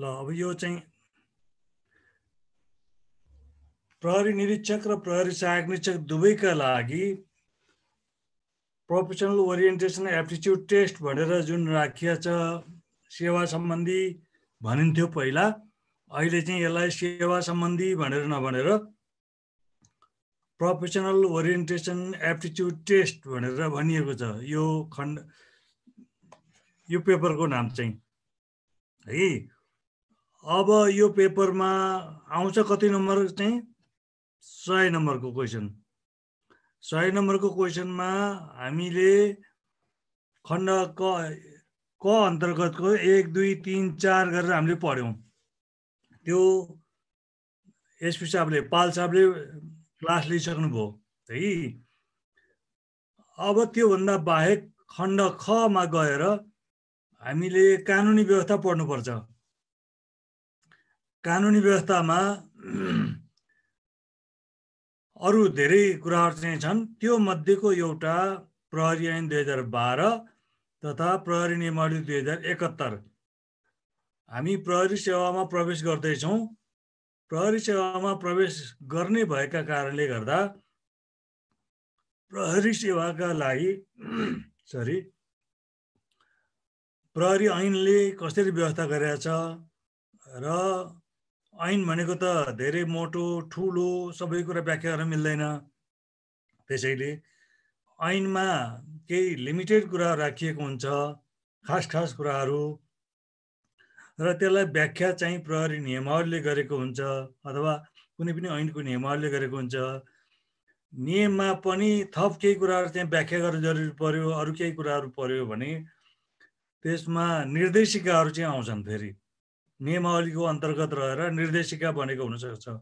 ल अब यो चाहिँ प्रहरी निरीक्षक र प्रहरी सहायक निरीक्षक दुवैका लागि प्रोफेसनल ओरिएन्टेसन एप्टिच्युड टेस्ट भनेर जुन राखिया छ सेवा सम्बन्धी भनिन्थ्यो पहिला अहिले चाहिँ यसलाई सेवा सम्बन्धी भनेर नभनेर प्रोफेसनल ओरिएन्टेसन एप्टिच्युड टेस्ट भनेर भनिएको छ यो खण्ड यो पेपरको नाम चाहिँ है अब यो पेपरमा आउँछ कति नम्बर चाहिँ सय नम्बरको क्वेसन सय नम्बरको क्वेसनमा हामीले खण्ड क क अन्तर्गतको एक दुई तिन चार गरेर हामीले पढ्यौँ त्यो एसपी साहबले पाल साहबले क्लास लिइसक्नुभयो है अब त्योभन्दा बाहेक खण्ड खमा गएर हामीले कानुनी व्यवस्था पढ्नुपर्छ कानुनी व्यवस्थामा अरू धेरै कुराहरू चाहिँ छन् त्यो मध्येको एउटा प्रहरी ऐन दुई हजार बाह्र तथा प्रहरी नियमावली दुई हजार एकहत्तर हामी प्रहरी सेवामा प्रवेश गर्दैछौँ प्रहरी सेवामा प्रवेश गर्ने भएका कारणले गर्दा प्रहरी सेवाका लागि सरी प्रहरी ऐनले कसरी व्यवस्था गरेका छ र ऐन भनेको त धेरै मोटो ठुलो सबै कुरा व्याख्या गर्न मिल्दैन त्यसैले ऐनमा केही लिमिटेड कुरा राखिएको हुन्छ खास खास कुराहरू र त्यसलाई व्याख्या चाहिँ प्रहरी नियमहरूले गरेको हुन्छ अथवा कुनै पनि ऐनको नियमहरूले गरेको हुन्छ नियममा पनि थप केही कुराहरू चाहिँ व्याख्या गर्न जरुरी पर्यो अरू केही कुराहरू पर्यो भने त्यसमा निर्देशिकाहरू चाहिँ आउँछन् फेरि नियमावलीको अन्तर्गत रहेर निर्देशिका बनेको हुनसक्छ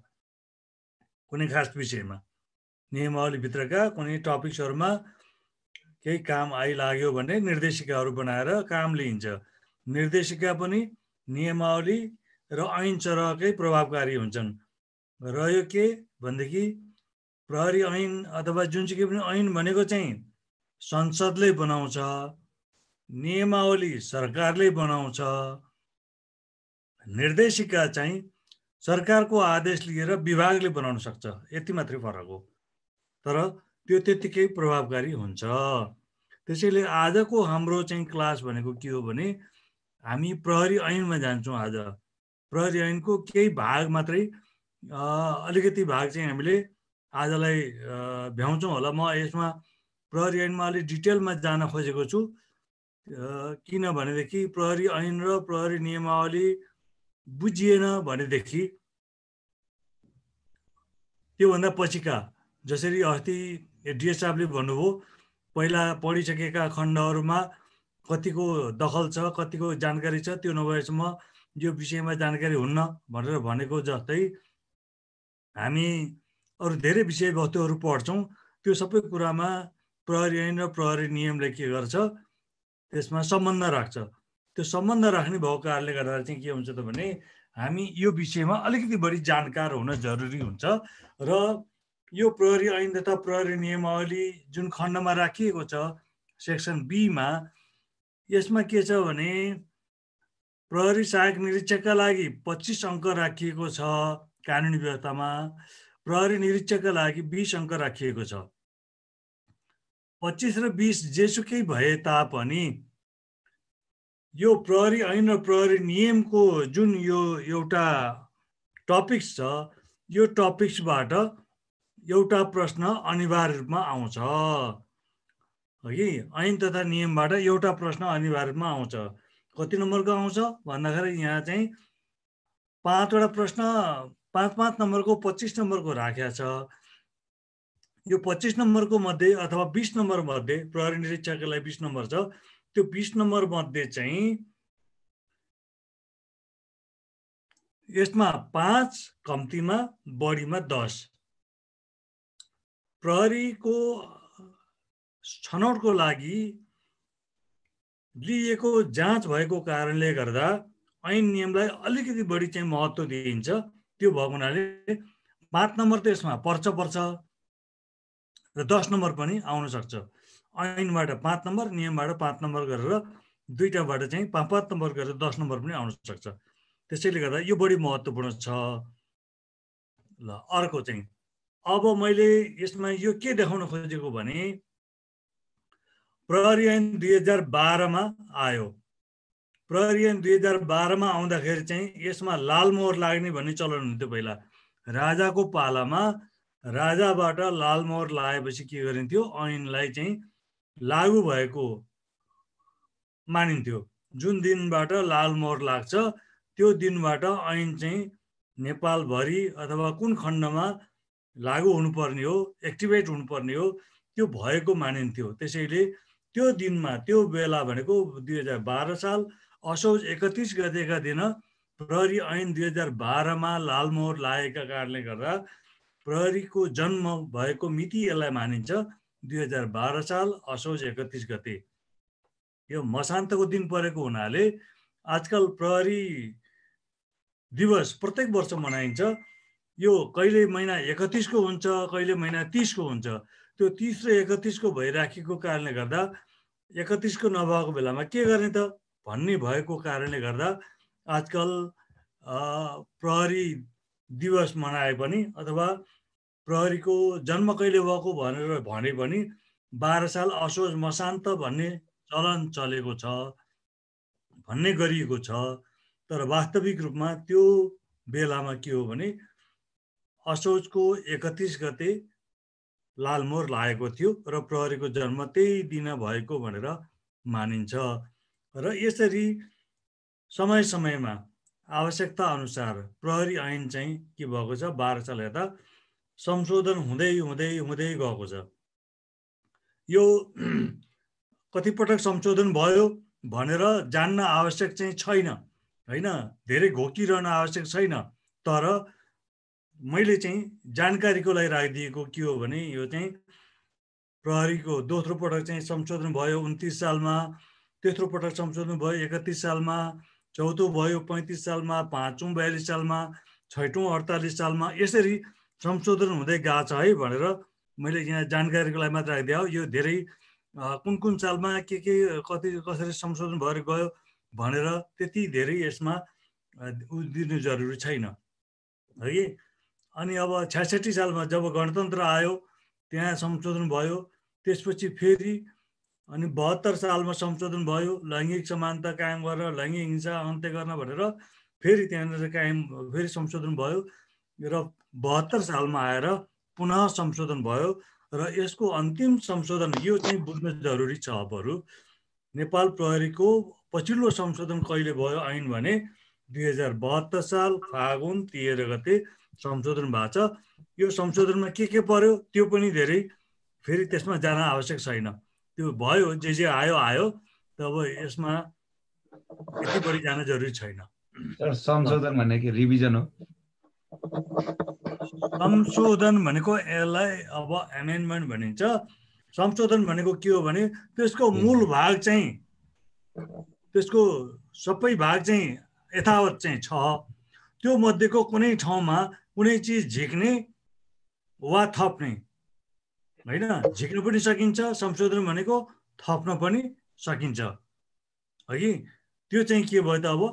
कुनै खास विषयमा नियमावलीभित्रका कुनै टपिक्सहरूमा केही काम आइलाग्यो भने निर्देशिकाहरू बनाएर काम लिइन्छ निर्देशिका पनि नियमावली र ऐन चरकै प्रभावकारी हुन्छन् र यो के भनेदेखि प्रहरी ऐन अथवा जुन चाहिँ पनि ऐन भनेको चाहिँ संसदले बनाउँछ नियमावली सरकारले बनाउँछ निर्देशिका चाहिँ सरकारको आदेश लिएर विभागले बनाउन सक्छ यति मात्रै फरक हो तर त्यो त्यत्तिकै प्रभावकारी हुन्छ त्यसैले आजको हाम्रो चाहिँ क्लास भनेको के हो भने हामी प्रहरी ऐनमा जान्छौँ आज प्रहरी ऐनको केही भाग मात्रै अलिकति भाग चाहिँ हामीले आजलाई भ्याउँछौँ होला म यसमा प्रहरी ऐनमा अलिक डिटेलमा जान खोजेको छु किनभनेदेखि प्रहरी ऐन र प्रहरी नियमावली बुझिएन भनेदेखि त्योभन्दा पछिका जसरी अस्ति डिएसआफले साहबले भन्नुभयो पहिला पढिसकेका खण्डहरूमा कतिको दखल छ कतिको जानकारी छ त्यो नभएसम्म यो विषयमा जानकारी हुन्न भनेर भनेको जस्तै हामी अरू धेरै विषयवस्तुहरू पढ्छौँ त्यो सबै कुरामा प्रहरी ऐन र प्रहरी नियमले के गर्छ त्यसमा सम्बन्ध राख्छ त्यो सम्बन्ध राख्ने भएको कारणले गर्दा चाहिँ के हुन्छ त भने हामी यो विषयमा अलिकति बढी जानकार हुन जरुरी हुन्छ र यो प्रहरी ऐन तथा प्रहरी नियमावली जुन खण्डमा राखिएको छ सेक्सन बीमा यसमा के छ भने प्रहरी सहायक निरीक्षकका लागि पच्चिस अङ्क राखिएको छ कानुनी व्यवस्थामा प्रहरी निरीक्षकका लागि बिस अङ्क राखिएको छ पच्चिस र बिस जेसुकै भए तापनि यो प्रहरी ऐन र प्रहरी नियमको जुन यो एउटा टपिक्स छ यो टपिक्सबाट एउटा प्रश्न अनिवार्य रूपमा आउँछ कि ऐन तथा नियमबाट एउटा प्रश्न अनिवार्य रूपमा आउँछ कति नम्बरको आउँछ भन्दाखेरि यहाँ चाहिँ पाँचवटा प्रश्न पाँच पाँच नम्बरको पच्चिस नम्बरको राखेको छ यो पच्चिस नम्बरको मध्ये अथवा बिस नम्बर मध्ये प्रहरी निरीक्षकलाई बिस नम्बर छ त्यो बिस नम्बर मध्ये चाहिँ यसमा पाँच कम्तीमा बढीमा दस प्रहरीको छनौटको लागि लिएको जाँच भएको कारणले गर्दा ऐन नियमलाई अलिकति बढी चाहिँ महत्त्व दिइन्छ त्यो भएको हुनाले पाँच नम्बर त यसमा पर्छ पर्छ र दस नम्बर पनि आउन सक्छ ऐनबाट पाँच नम्बर नियमबाट पाँच नम्बर गरेर दुईवटाबाट चाहिँ पाँच पाँच नम्बर गरेर दस नम्बर पनि आउन सक्छ त्यसैले गर्दा यो बढी महत्त्वपूर्ण छ ल अर्को चाहिँ अब मैले यसमा यो के देखाउन खोजेको भने प्रहरी ऐन दुई हजार बाह्रमा आयो प्रहरी ऐन दुई हजार बाह्रमा आउँदाखेरि चाहिँ यसमा लाल मोहर लाग्ने भन्ने चलन हुन्थ्यो पहिला राजाको पालामा राजाबाट लाल मोहर लाएपछि के गरिन्थ्यो ऐनलाई चाहिँ लागु भएको मानिन्थ्यो जुन दिनबाट लालमोर लाग्छ त्यो दिनबाट ऐन चाहिँ नेपालभरि अथवा कुन खण्डमा लागु हुनुपर्ने हो एक्टिभेट हुनुपर्ने हो त्यो भएको मानिन्थ्यो त्यसैले त्यो दिनमा त्यो बेला भनेको दुई हजार बाह्र साल असोज एकतिस गतेका दिन प्रहरी ऐन दुई हजार बाह्रमा लालमोहर लागेका कारणले गर्दा प्रहरीको जन्म भएको मिति यसलाई मानिन्छ दुई हजार बाह्र साल असोज एकतिस गते यो मसान्तको दिन परेको हुनाले आजकल प्रहरी दिवस प्रत्येक वर्ष मनाइन्छ यो कहिले महिना एकतिसको हुन्छ कहिले महिना तिसको हुन्छ त्यो तिस र एकतिसको भइराखेको कारणले गर्दा एकतिसको नभएको बेलामा के गर्ने त भन्ने भएको कारणले गर्दा आजकल प्रहरी दिवस मनाए पनि अथवा प्रहरीको जन्म कहिले भएको भनेर भने पनि बाह्र साल असोज मशान्त भन्ने चलन चलेको छ भन्ने गरिएको छ तर वास्तविक रूपमा त्यो बेलामा के हो भने असोजको एकतिस गते लालमोर लागेको थियो र प्रहरीको जन्म त्यही दिन भएको भनेर मानिन्छ र यसरी समय समयमा आवश्यकता अनुसार प्रहरी ऐन चाहिँ के भएको छ बाह्र साल यता संशोधन हुँदै हुँदै हुँदै गएको छ यो कतिपटक संशोधन भयो भनेर जान्न आवश्यक चाहिँ छैन होइन धेरै घोकिरहन आवश्यक छैन तर मैले चाहिँ जानकारीको लागि राखिदिएको के हो भने यो चाहिँ प्रहरीको दोस्रो पटक चाहिँ संशोधन भयो उन्तिस सालमा तेस्रो पटक संशोधन भयो एकतिस सालमा चौथो भयो पैँतिस सालमा पाँचौँ बयालिस सालमा छैटौँ अडतालिस सालमा यसरी संशोधन हुँदै गएको छ है भनेर मैले यहाँ जानकारीको लागि मात्र राखिदिए हो यो धेरै कुन कुन सालमा के के कति कसरी संशोधन भएर गयो भनेर त्यति धेरै यसमा दिनु जरुरी छैन है अनि अब छ्यासठी सालमा जब गणतन्त्र आयो त्यहाँ संशोधन भयो त्यसपछि फेरि अनि बहत्तर सालमा संशोधन भयो लैङ्गिक समानता कायम गरेर लैङ्गिक हिंसा अन्त्य गर्न भनेर फेरि त्यहाँनिर कायम फेरि संशोधन भयो र बहत्तर सालमा आएर पुनः संशोधन भयो र यसको अन्तिम संशोधन यो चाहिँ बुझ्न जरुरी छ अबहरू नेपाल प्रहरीको पछिल्लो संशोधन कहिले भयो ऐन भने दुई हजार बहत्तर साल फागुन तेह्र गते संशोधन भएको छ यो संशोधनमा के के पर्यो त्यो पनि धेरै फेरि त्यसमा जान आवश्यक छैन त्यो भयो जे जे आयो आयो तब यसमा यति बढी जान जरुरी छैन संशोधन भन्ने कि रिभिजन हो संशोधन भनेको यसलाई अब एमेन्डमेन्ट भनिन्छ संशोधन भनेको के हो भने त्यसको मूल भाग चाहिँ त्यसको सबै भाग चाहिँ यथावत चाहिँ छ त्यो मध्येको कुनै ठाउँमा कुनै चिज झिक्ने वा थप्ने होइन झिक्नु पनि सकिन्छ संशोधन भनेको थप्न पनि सकिन्छ है त्यो चाहिँ के भयो त अब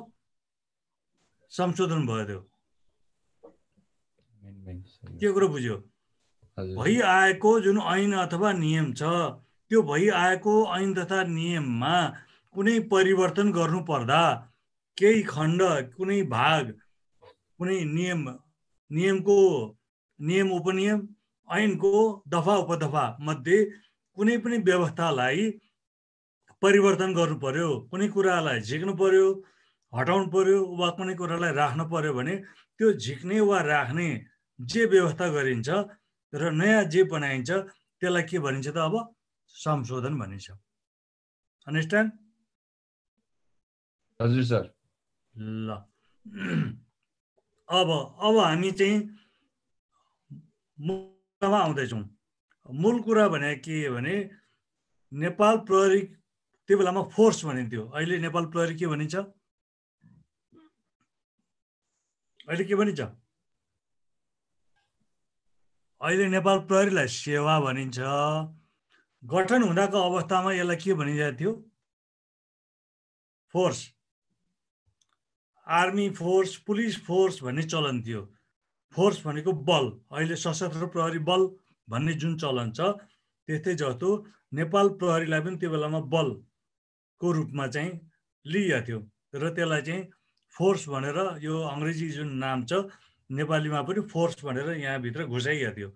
संशोधन भयो त्यो त्यो कुरो बुझ्यो भइआएको जुन ऐन अथवा नियम छ त्यो भइआएको ऐन तथा नियममा कुनै परिवर्तन गर्नु पर्दा केही खण्ड कुनै भाग कुनै नियम नियमको नियम उपनियम ऐनको दफा उपदफा मध्ये कुनै पनि व्यवस्थालाई परिवर्तन गर्नु पर्यो कुनै कुरालाई झिक्नु पर्यो हटाउनु पर्यो वा कुनै कुरालाई राख्नु पर्यो भने त्यो झिक्ने वा राख्ने जे व्यवस्था गरिन्छ र नयाँ जे बनाइन्छ त्यसलाई के भनिन्छ त अब संशोधन भनिन्छ अन्डरस्ट्यान्ड हजुर सर ल अब अब हामी चाहिँ मूलमा आउँदैछौँ मूल कुरा भने के भने नेपाल प्रहरी त्यो बेलामा फोर्स भनिन्थ्यो अहिले नेपाल प्रहरी के भनिन्छ अहिले के भनिन्छ अहिले नेपाल प्रहरीलाई सेवा भनिन्छ गठन हुँदाको अवस्थामा यसलाई के भनिरहेको थियो force army force police force भन्ने चलन थियो फोर्स भनेको बल अहिले सशस्त्र प्रहरी बल भन्ने जुन चलन छ त्यस्तै जस्तो नेपाल प्रहरीलाई पनि त्यो बेलामा बलको रूपमा चाहिँ लिइएको थियो र त्यसलाई चाहिँ फोर्स भनेर यो अङ्ग्रेजी जुन नाम छ नेपालीमा पनि फोर्स भनेर यहाँभित्र घुसाइहाल्यो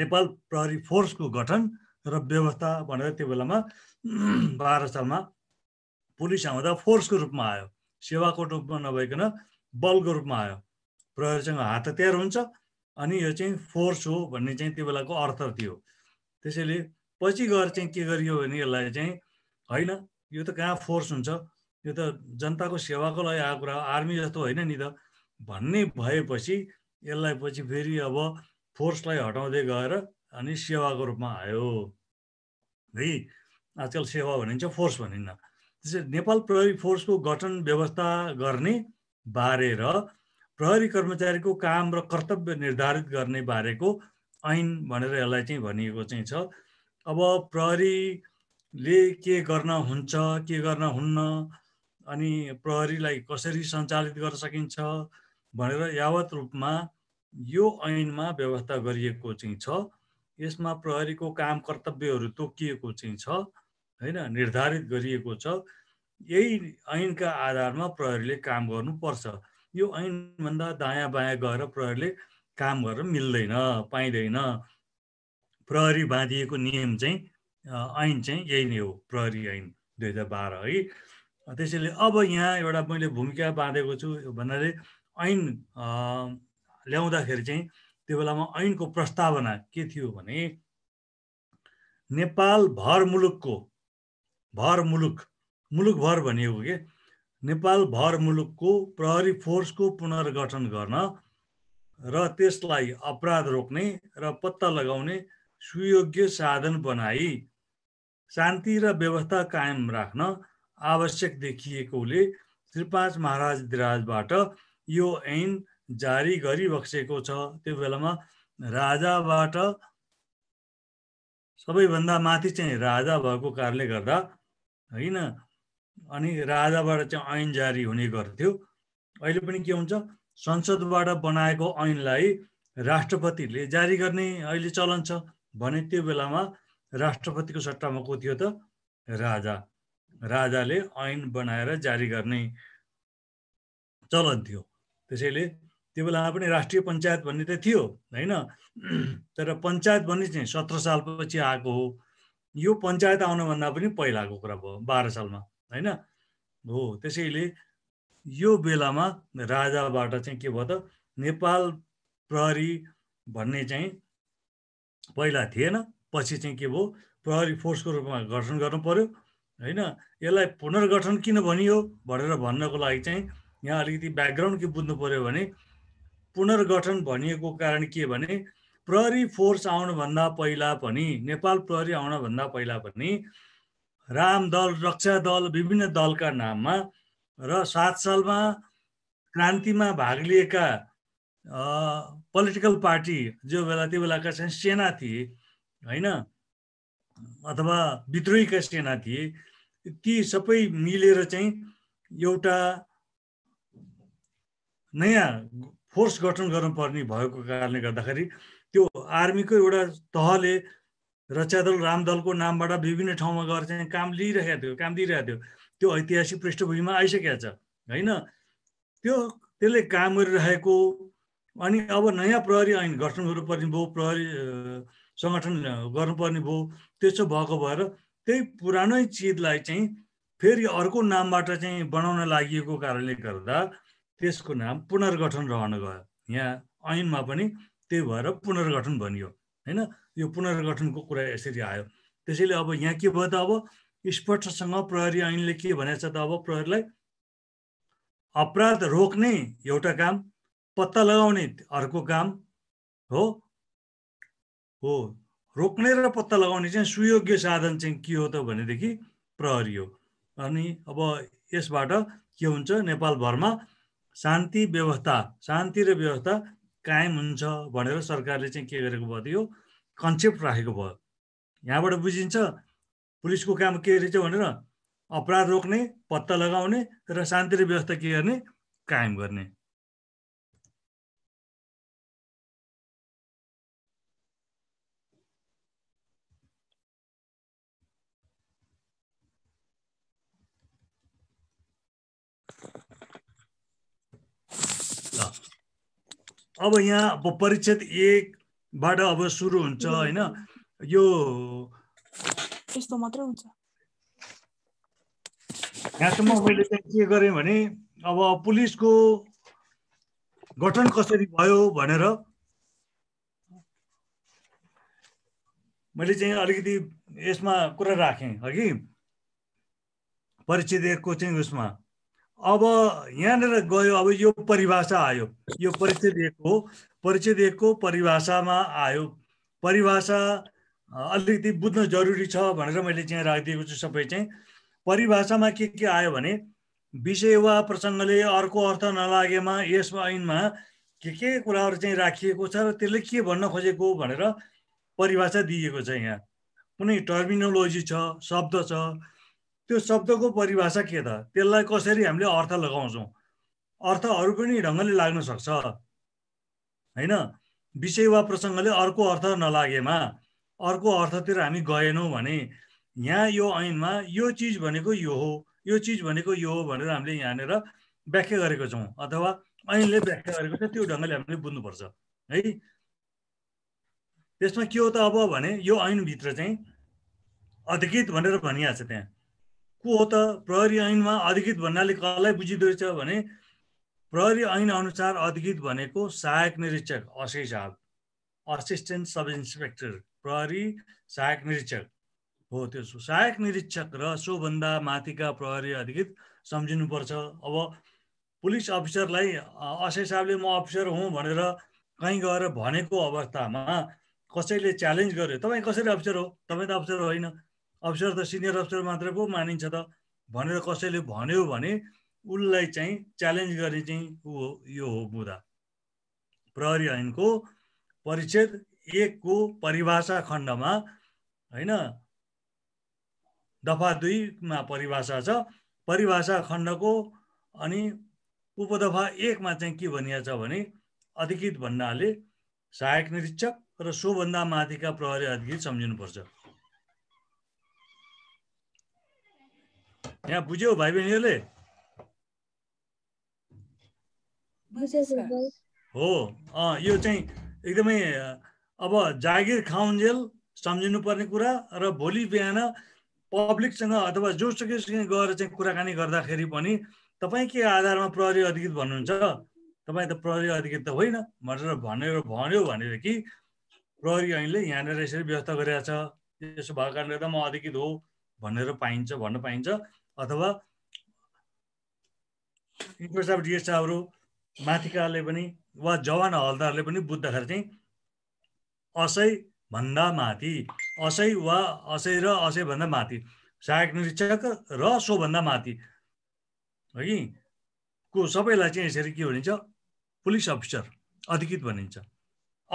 नेपाल प्रहरी फोर्सको गठन र व्यवस्था भनेर त्यो बेलामा बाह्र सालमा पुलिस आउँदा फोर्सको रूपमा आयो सेवाको रूपमा नभइकन बलको रूपमा आयो प्रहरीसँग हात हतियार हुन्छ अनि यो चाहिँ फोर्स हो भन्ने चाहिँ त्यो बेलाको अर्थ थियो त्यसैले पछि गएर चाहिँ के गरियो भने यसलाई चाहिँ होइन यो त कहाँ फोर्स हुन्छ यो त जनताको सेवाको लागि आएको कुरा आर्मी जस्तो होइन नि त भन्ने भएपछि यसलाई पछि फेरि अब फोर्सलाई हटाउँदै गएर अनि सेवाको रूपमा आयो है आजकल सेवा भनिन्छ फोर्स भनिन्न त्यसै नेपाल प्रहरी फोर्सको गठन व्यवस्था गर्ने बारे र प्रहरी कर्मचारीको काम र कर्तव्य निर्धारित गर्ने बारेको ऐन भनेर यसलाई चाहिँ भनिएको चाहिँ छ अब प्रहरीले के गर्न हुन्छ के गर्न हुन्न अनि प्रहरीलाई कसरी सञ्चालित गर्न सकिन्छ भनेर यावत रूपमा यो ऐनमा व्यवस्था गरिएको चाहिँ छ यसमा प्रहरीको काम कर्तव्यहरू तोकिएको चाहिँ छ होइन निर्धारित गरिएको छ यही ऐनका आधारमा प्रहरीले काम गर्नुपर्छ यो ऐनभन्दा दायाँ बायाँ गएर प्रहरीले काम गरेर मिल्दैन पाइँदैन प्रहरी बाँधिएको नियम चाहिँ ऐन चाहिँ यही नै हो प्रहरी ऐन दुई हजार बाह्र है त्यसैले अब यहाँ एउटा मैले भूमिका बाँधेको छु भन्नाले ऐन ल्याउँदाखेरि चाहिँ त्यो बेलामा ऐनको प्रस्तावना के थियो भने नेपाल भर मुलुकको भर मुलुक मुलुकभर भनिएको के नेपाल भर मुलुकको प्रहरी फोर्सको पुनर्गठन गर्न र त्यसलाई अपराध रोक्ने र पत्ता लगाउने सुयोग्य साधन बनाई शान्ति र व्यवस्था कायम राख्न आवश्यक देखिएकोले श्री पाँच महाराज दिराजबाट यो ऐन जारी गरिबक्सेको छ त्यो बेलामा राजाबाट सबैभन्दा माथि चाहिँ राजा भएको कारणले गर्दा होइन अनि राजाबाट चाहिँ ऐन जारी हुने गर्थ्यो अहिले पनि के हुन्छ संसदबाट बनाएको ऐनलाई राष्ट्रपतिले जारी गर्ने अहिले चलन छ भने त्यो बेलामा राष्ट्रपतिको सट्टामा को थियो त राजा राजाले ऐन बनाएर जारी गर्ने चलन थियो त्यसैले त्यो बेलामा पनि राष्ट्रिय पञ्चायत भन्ने त थियो होइन तर पञ्चायत भन्ने चाहिँ सत्र सालपछि आएको हो यो पञ्चायत आउनुभन्दा पनि पहिलाको कुरा भयो बाह्र सालमा होइन हो त्यसैले यो बेलामा राजाबाट चाहिँ के भयो त नेपाल प्रहरी भन्ने चाहिँ पहिला थिएन पछि चाहिँ के भयो प्रहरी फोर्सको रूपमा गठन गर्नु पर्यो होइन यसलाई पुनर्गठन किन भनियो भनेर भन्नको लागि चाहिँ यहाँ अलिकति ब्याकग्राउन्ड के बुझ्नु पऱ्यो भने पुनर्गठन भनिएको कारण के भने प्रहरी फोर्स आउनुभन्दा पहिला पनि नेपाल प्रहरी आउनभन्दा पहिला पनि राम दल रक्षा दल विभिन्न दलका नाममा र सात सालमा क्रान्तिमा भाग लिएका पोलिटिकल पार्टी जो बेला त्यो बेलाका चाहिँ सेना थिए होइन अथवा विद्रोहीका सेना थिए ती सबै मिलेर चाहिँ एउटा नयाँ फोर्स गठन गर्नुपर्ने भएको कारणले गर्दाखेरि त्यो आर्मीको एउटा तहले रक्षादल रामदलको नामबाट विभिन्न ठाउँमा गएर चाहिँ काम लिइरहेको थियो काम दिइरहेको थियो त्यो ऐतिहासिक पृष्ठभूमिमा आइसकेको छ होइन त्यो त्यसले काम गरिरहेको अनि अब नयाँ प्रहरी ऐन गठन गर्नुपर्ने भयो प्रहरी सङ्गठन गर्नुपर्ने भयो त्यसो भएको भएर त्यही पुरानै चिजलाई चाहिँ फेरि अर्को नामबाट चाहिँ बनाउन लागि कारणले गर्दा त्यसको नाम पुनर्गठन रहन गयो यहाँ ऐनमा पनि त्यही भएर पुनर्गठन भनियो होइन यो पुनर्गठनको कुरा यसरी आयो त्यसैले अब यहाँ के भयो त अब स्पष्टसँग प्रहरी ऐनले के छ त अब प्रहरीलाई अपराध रोक्ने एउटा काम पत्ता लगाउने अर्को काम हो हो रोक्ने र पत्ता लगाउने चाहिँ सुयोग्य साधन चाहिँ के हो त भनेदेखि प्रहरी हो अनि अब यसबाट के हुन्छ नेपालभरमा शान्ति व्यवस्था शान्ति र व्यवस्था कायम हुन्छ भनेर सरकारले चाहिँ के गरेको भयो यो कन्सेप्ट राखेको भयो यहाँबाट बुझिन्छ पुलिसको काम के रहेछ भनेर अपराध रोक्ने पत्ता लगाउने र शान्ति र व्यवस्था के गर्ने कायम गर्ने अब यहाँ अब परिच्छेद एकबाट अब सुरु हुन्छ होइन यो यस्तो मात्रै हुन्छ यहाँसम्म मैले के गरेँ भने अब पुलिसको गठन कसरी भयो भनेर मैले चाहिँ अलिकति यसमा कुरा राखेँ परिचय दिएको चाहिँ उसमा अब यहाँनिर गयो अब यो परिभाषा आयो यो परिचय दिएको परिचय दिएको परिभाषामा आयो परिभाषा अलिकति बुझ्न जरुरी छ भनेर मैले चाहिँ राखिदिएको छु सबै चाहिँ परिभाषामा के के आयो भने विषय वा प्रसङ्गले अर्को अर्थ नलागेमा यस ऐनमा के के कुराहरू चाहिँ राखिएको छ र त्यसले के भन्न खोजेको भनेर परिभाषा दिएको छ यहाँ कुनै टर्मिनोलोजी छ शब्द छ त्यो शब्दको परिभाषा के त त्यसलाई कसरी हामीले अर्थ लगाउँछौँ अर्थहरू पनि ढङ्गले लाग्न सक्छ होइन विषय वा प्रसङ्गले अर्को अर्थ नलागेमा अर्को अर्थतिर हामी गएनौँ भने यहाँ यो ऐनमा यो चिज भनेको यो हो यो चिज भनेको यो हो भनेर हामीले यहाँनिर व्याख्या गरेको छौँ अथवा ऐनले व्याख्या गरेको छ त्यो ढङ्गले हामीले बुझ्नुपर्छ है त्यसमा के हो त अब भने यो ऐनभित्र चाहिँ अधिकृत भनेर भनिहाल्छ त्यहाँ को हो त प्रहरी ऐनमा अधिकृत भन्नाले कसलाई बुझिँदो रहेछ भने प्रहरी ऐन अनुसार अधिकृत भनेको सहायक निरीक्षक असै साहब असिस्टेन्ट सब इन्सपेक्टर प्रहरी सहायक निरीक्षक हो त्यो सहायक निरीक्षक र सोभन्दा माथिका प्रहरी अधिकृत सम्झिनुपर्छ अब पुलिस अफिसरलाई असै साहबले म अफिसर हुँ भनेर कहीँ गएर भनेको अवस्थामा कसैले च्यालेन्ज गर्यो तपाईँ कसरी अफिसर हो तपाईँ त अफिसर होइन अफिसर त सिनियर अफिसर मात्र पो मानिन्छ त भनेर कसैले भन्यो भने उसलाई चाहिँ च्यालेन्ज गर्ने चाहिँ ऊ यो हो बुधा प्रहरी ऐनको परिच्छेद एकको परिभाषा खण्डमा होइन दफा दुईमा परिभाषा छ परिभाषा खण्डको अनि उपदफा एकमा चाहिँ के भनिएको छ भने अधिकृत भन्नाले सहायक निरीक्षक र सोभन्दा माथिका प्रहरी अधिकृत सम्झिनुपर्छ यहाँ बुझ्यौ भाइ बहिनीहरूले हो अँ यो चाहिँ एकदमै अब जागिर खाउन्जेल पर्ने कुरा र भोलि बिहान पब्लिकसँग अथवा जोसुकैसँग गएर चाहिँ कुराकानी गर्दाखेरि पनि तपाईँ के आधारमा प्रहरी अधिकृत भन्नुहुन्छ तपाईँ त प्रहरी अधिकृत त होइन भनेर भनेर भन्यो भनेर कि प्रहरी ऐनले यहाँनिर यसरी व्यवस्था गरिरहेको छ यसो भएको कारणले गर्दा म अधिकृत हो भनेर पाइन्छ भन्न पाइन्छ अथवा इन्फोर्स डिएसआहरू माथिकाले पनि वा जवान हलदारले पनि बुझ्दाखेरि चाहिँ असै भन्दा माथि असै वा असै र असैभन्दा माथि सहायक निरीक्षक र सोभन्दा माथि है कि को सबैलाई चाहिँ यसरी के भनिन्छ पुलिस अफिसर अधिकृत भनिन्छ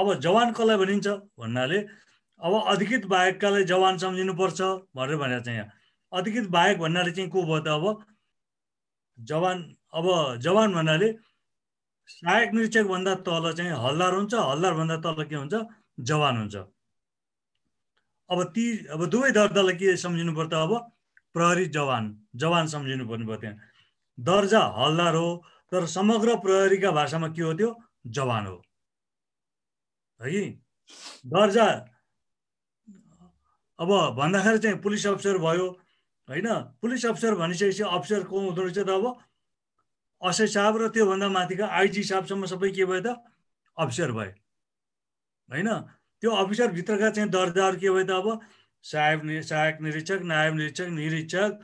अब जवान कसलाई भनिन्छ भन्नाले अब अधिकृत बाहेककालाई जवान सम्झिनुपर्छ भनेर भनेर चाहिँ यहाँ अधिकृत बाहेक भन्नाले चाहिँ को भयो त अब जवान अब जवान भन्नाले सहायक निरीक्षक भन्दा तल चाहिँ हल्दार हुन्छ भन्दा तल के हुन्छ जवान हुन्छ अब ती अब दुवै दर्जालाई के सम्झिनु पर्छ अब प्रहरी जवान जवान सम्झिनु पर्ने भयो दर्जा हल्दार हो तर समग्र प्रहरीका भाषामा के हो त्यो जवान हो है दर्जा अब भन्दाखेरि चाहिँ पुलिस अफिसर भयो होइन पुलिस अफिसर भनिसकेपछि अफिसर को हुँदो रहेछ त अब असय साहब र त्योभन्दा माथिका आइजी साहबसम्म सबै के भयो त अफिसर भए होइन त्यो अफिसरभित्रका चाहिँ दर्जाहरू के भयो त अब साहेब नि सहायक निरीक्षक नायब निरीक्षक निरीक्षक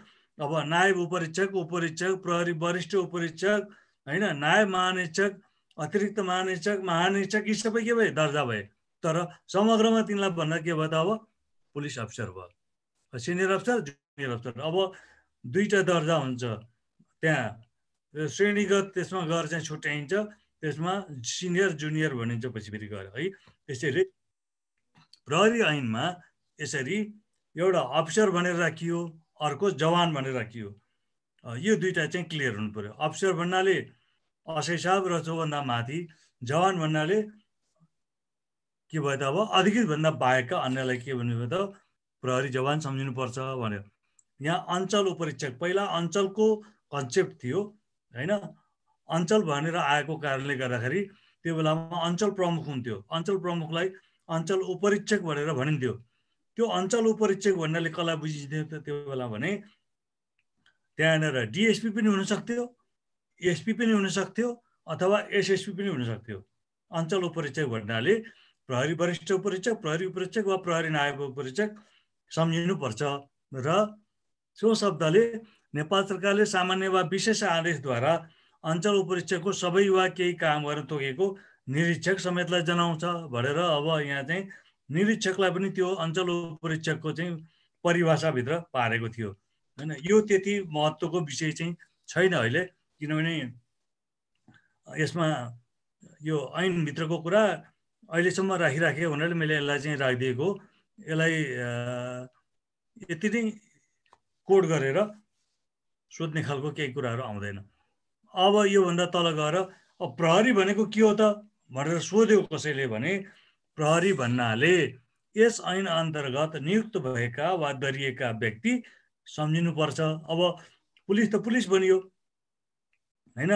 अब नायब उपरीक्षक उपरीक्षक प्रहरी वरिष्ठ उपरीक्षक होइन नायब महानिरीक्षक अतिरिक्त महानिरीक्षक महानिरीक्षक यी सबै के भए दर्जा भए तर समग्रमा तिनलाई भन्दा के भयो त अब पुलिस अफिसर भयो सिनियर अफिसर व्यवस्था अब दुईवटा दर्जा हुन्छ त्यहाँ श्रेणीगत त्यसमा गएर चाहिँ छुट्याइन्छ त्यसमा सिनियर जुनियर भनिन्छ पछि फेरि गएर है त्यसरी प्रहरी ऐनमा यसरी एउटा अफिसर भनेर राखियो अर्को जवान भनेर राखियो यो दुइटा चाहिँ क्लियर हुनु पऱ्यो अफिसर भन्नाले असै साहब र चौभन्दा माथि जवान भन्नाले के भयो त अब अधिकृतभन्दा बाहेकका अन्यलाई के भन्नुभयो त प्रहरी जवान सम्झिनुपर्छ भनेर यहाँ अञ्चल उपरीक्षक पहिला अञ्चलको कन्सेप्ट थियो होइन अञ्चल भनेर आएको कारणले गर्दाखेरि त्यो बेलामा अञ्चल प्रमुख हुन्थ्यो अञ्चल प्रमुखलाई अञ्चल उपरीक्षक भनेर भनिन्थ्यो त्यो अञ्चल उपरीक्षक भन्नाले कसलाई बुझिन्थ्यो त त्यो बेला भने त्यहाँनिर डिएसपी पनि हुनसक्थ्यो एसपी पनि हुनसक्थ्यो अथवा एसएसपी पनि हुनसक्थ्यो अञ्चल उपरीक्षक भन्नाले प्रहरी वरिष्ठ उपरीक्षक प्रहरी उपरीक्षक वा प्रहरी नायक उपरीक्षक सम्झिनुपर्छ र सो शब्दले नेपाल सरकारले सामान्य वा विशेष आदेशद्वारा अञ्चल उपरीक्षकको सबै वा केही कामहरू तोकेको निरीक्षक समेतलाई जनाउँछ भनेर अब यहाँ चाहिँ निरीक्षकलाई पनि त्यो अञ्चल उपरीक्षकको चाहिँ परिभाषाभित्र पारेको थियो होइन यो त्यति महत्त्वको विषय चाहिँ छैन अहिले किनभने यसमा यो ऐनभित्रको कुरा अहिलेसम्म राखिराखेको भनेर मैले यसलाई चाहिँ राखिदिएको यसलाई यति नै कोड गरेर सोध्ने खालको केही कुराहरू आउँदैन अब योभन्दा तल गएर अब प्रहरी भनेको के हो त भनेर सोध्यो कसैले भने प्रहरी भन्नाले यस ऐन अन्तर्गत नियुक्त भएका वा गरिएका व्यक्ति सम्झिनुपर्छ अब पुलिस त पुलिस बनियो होइन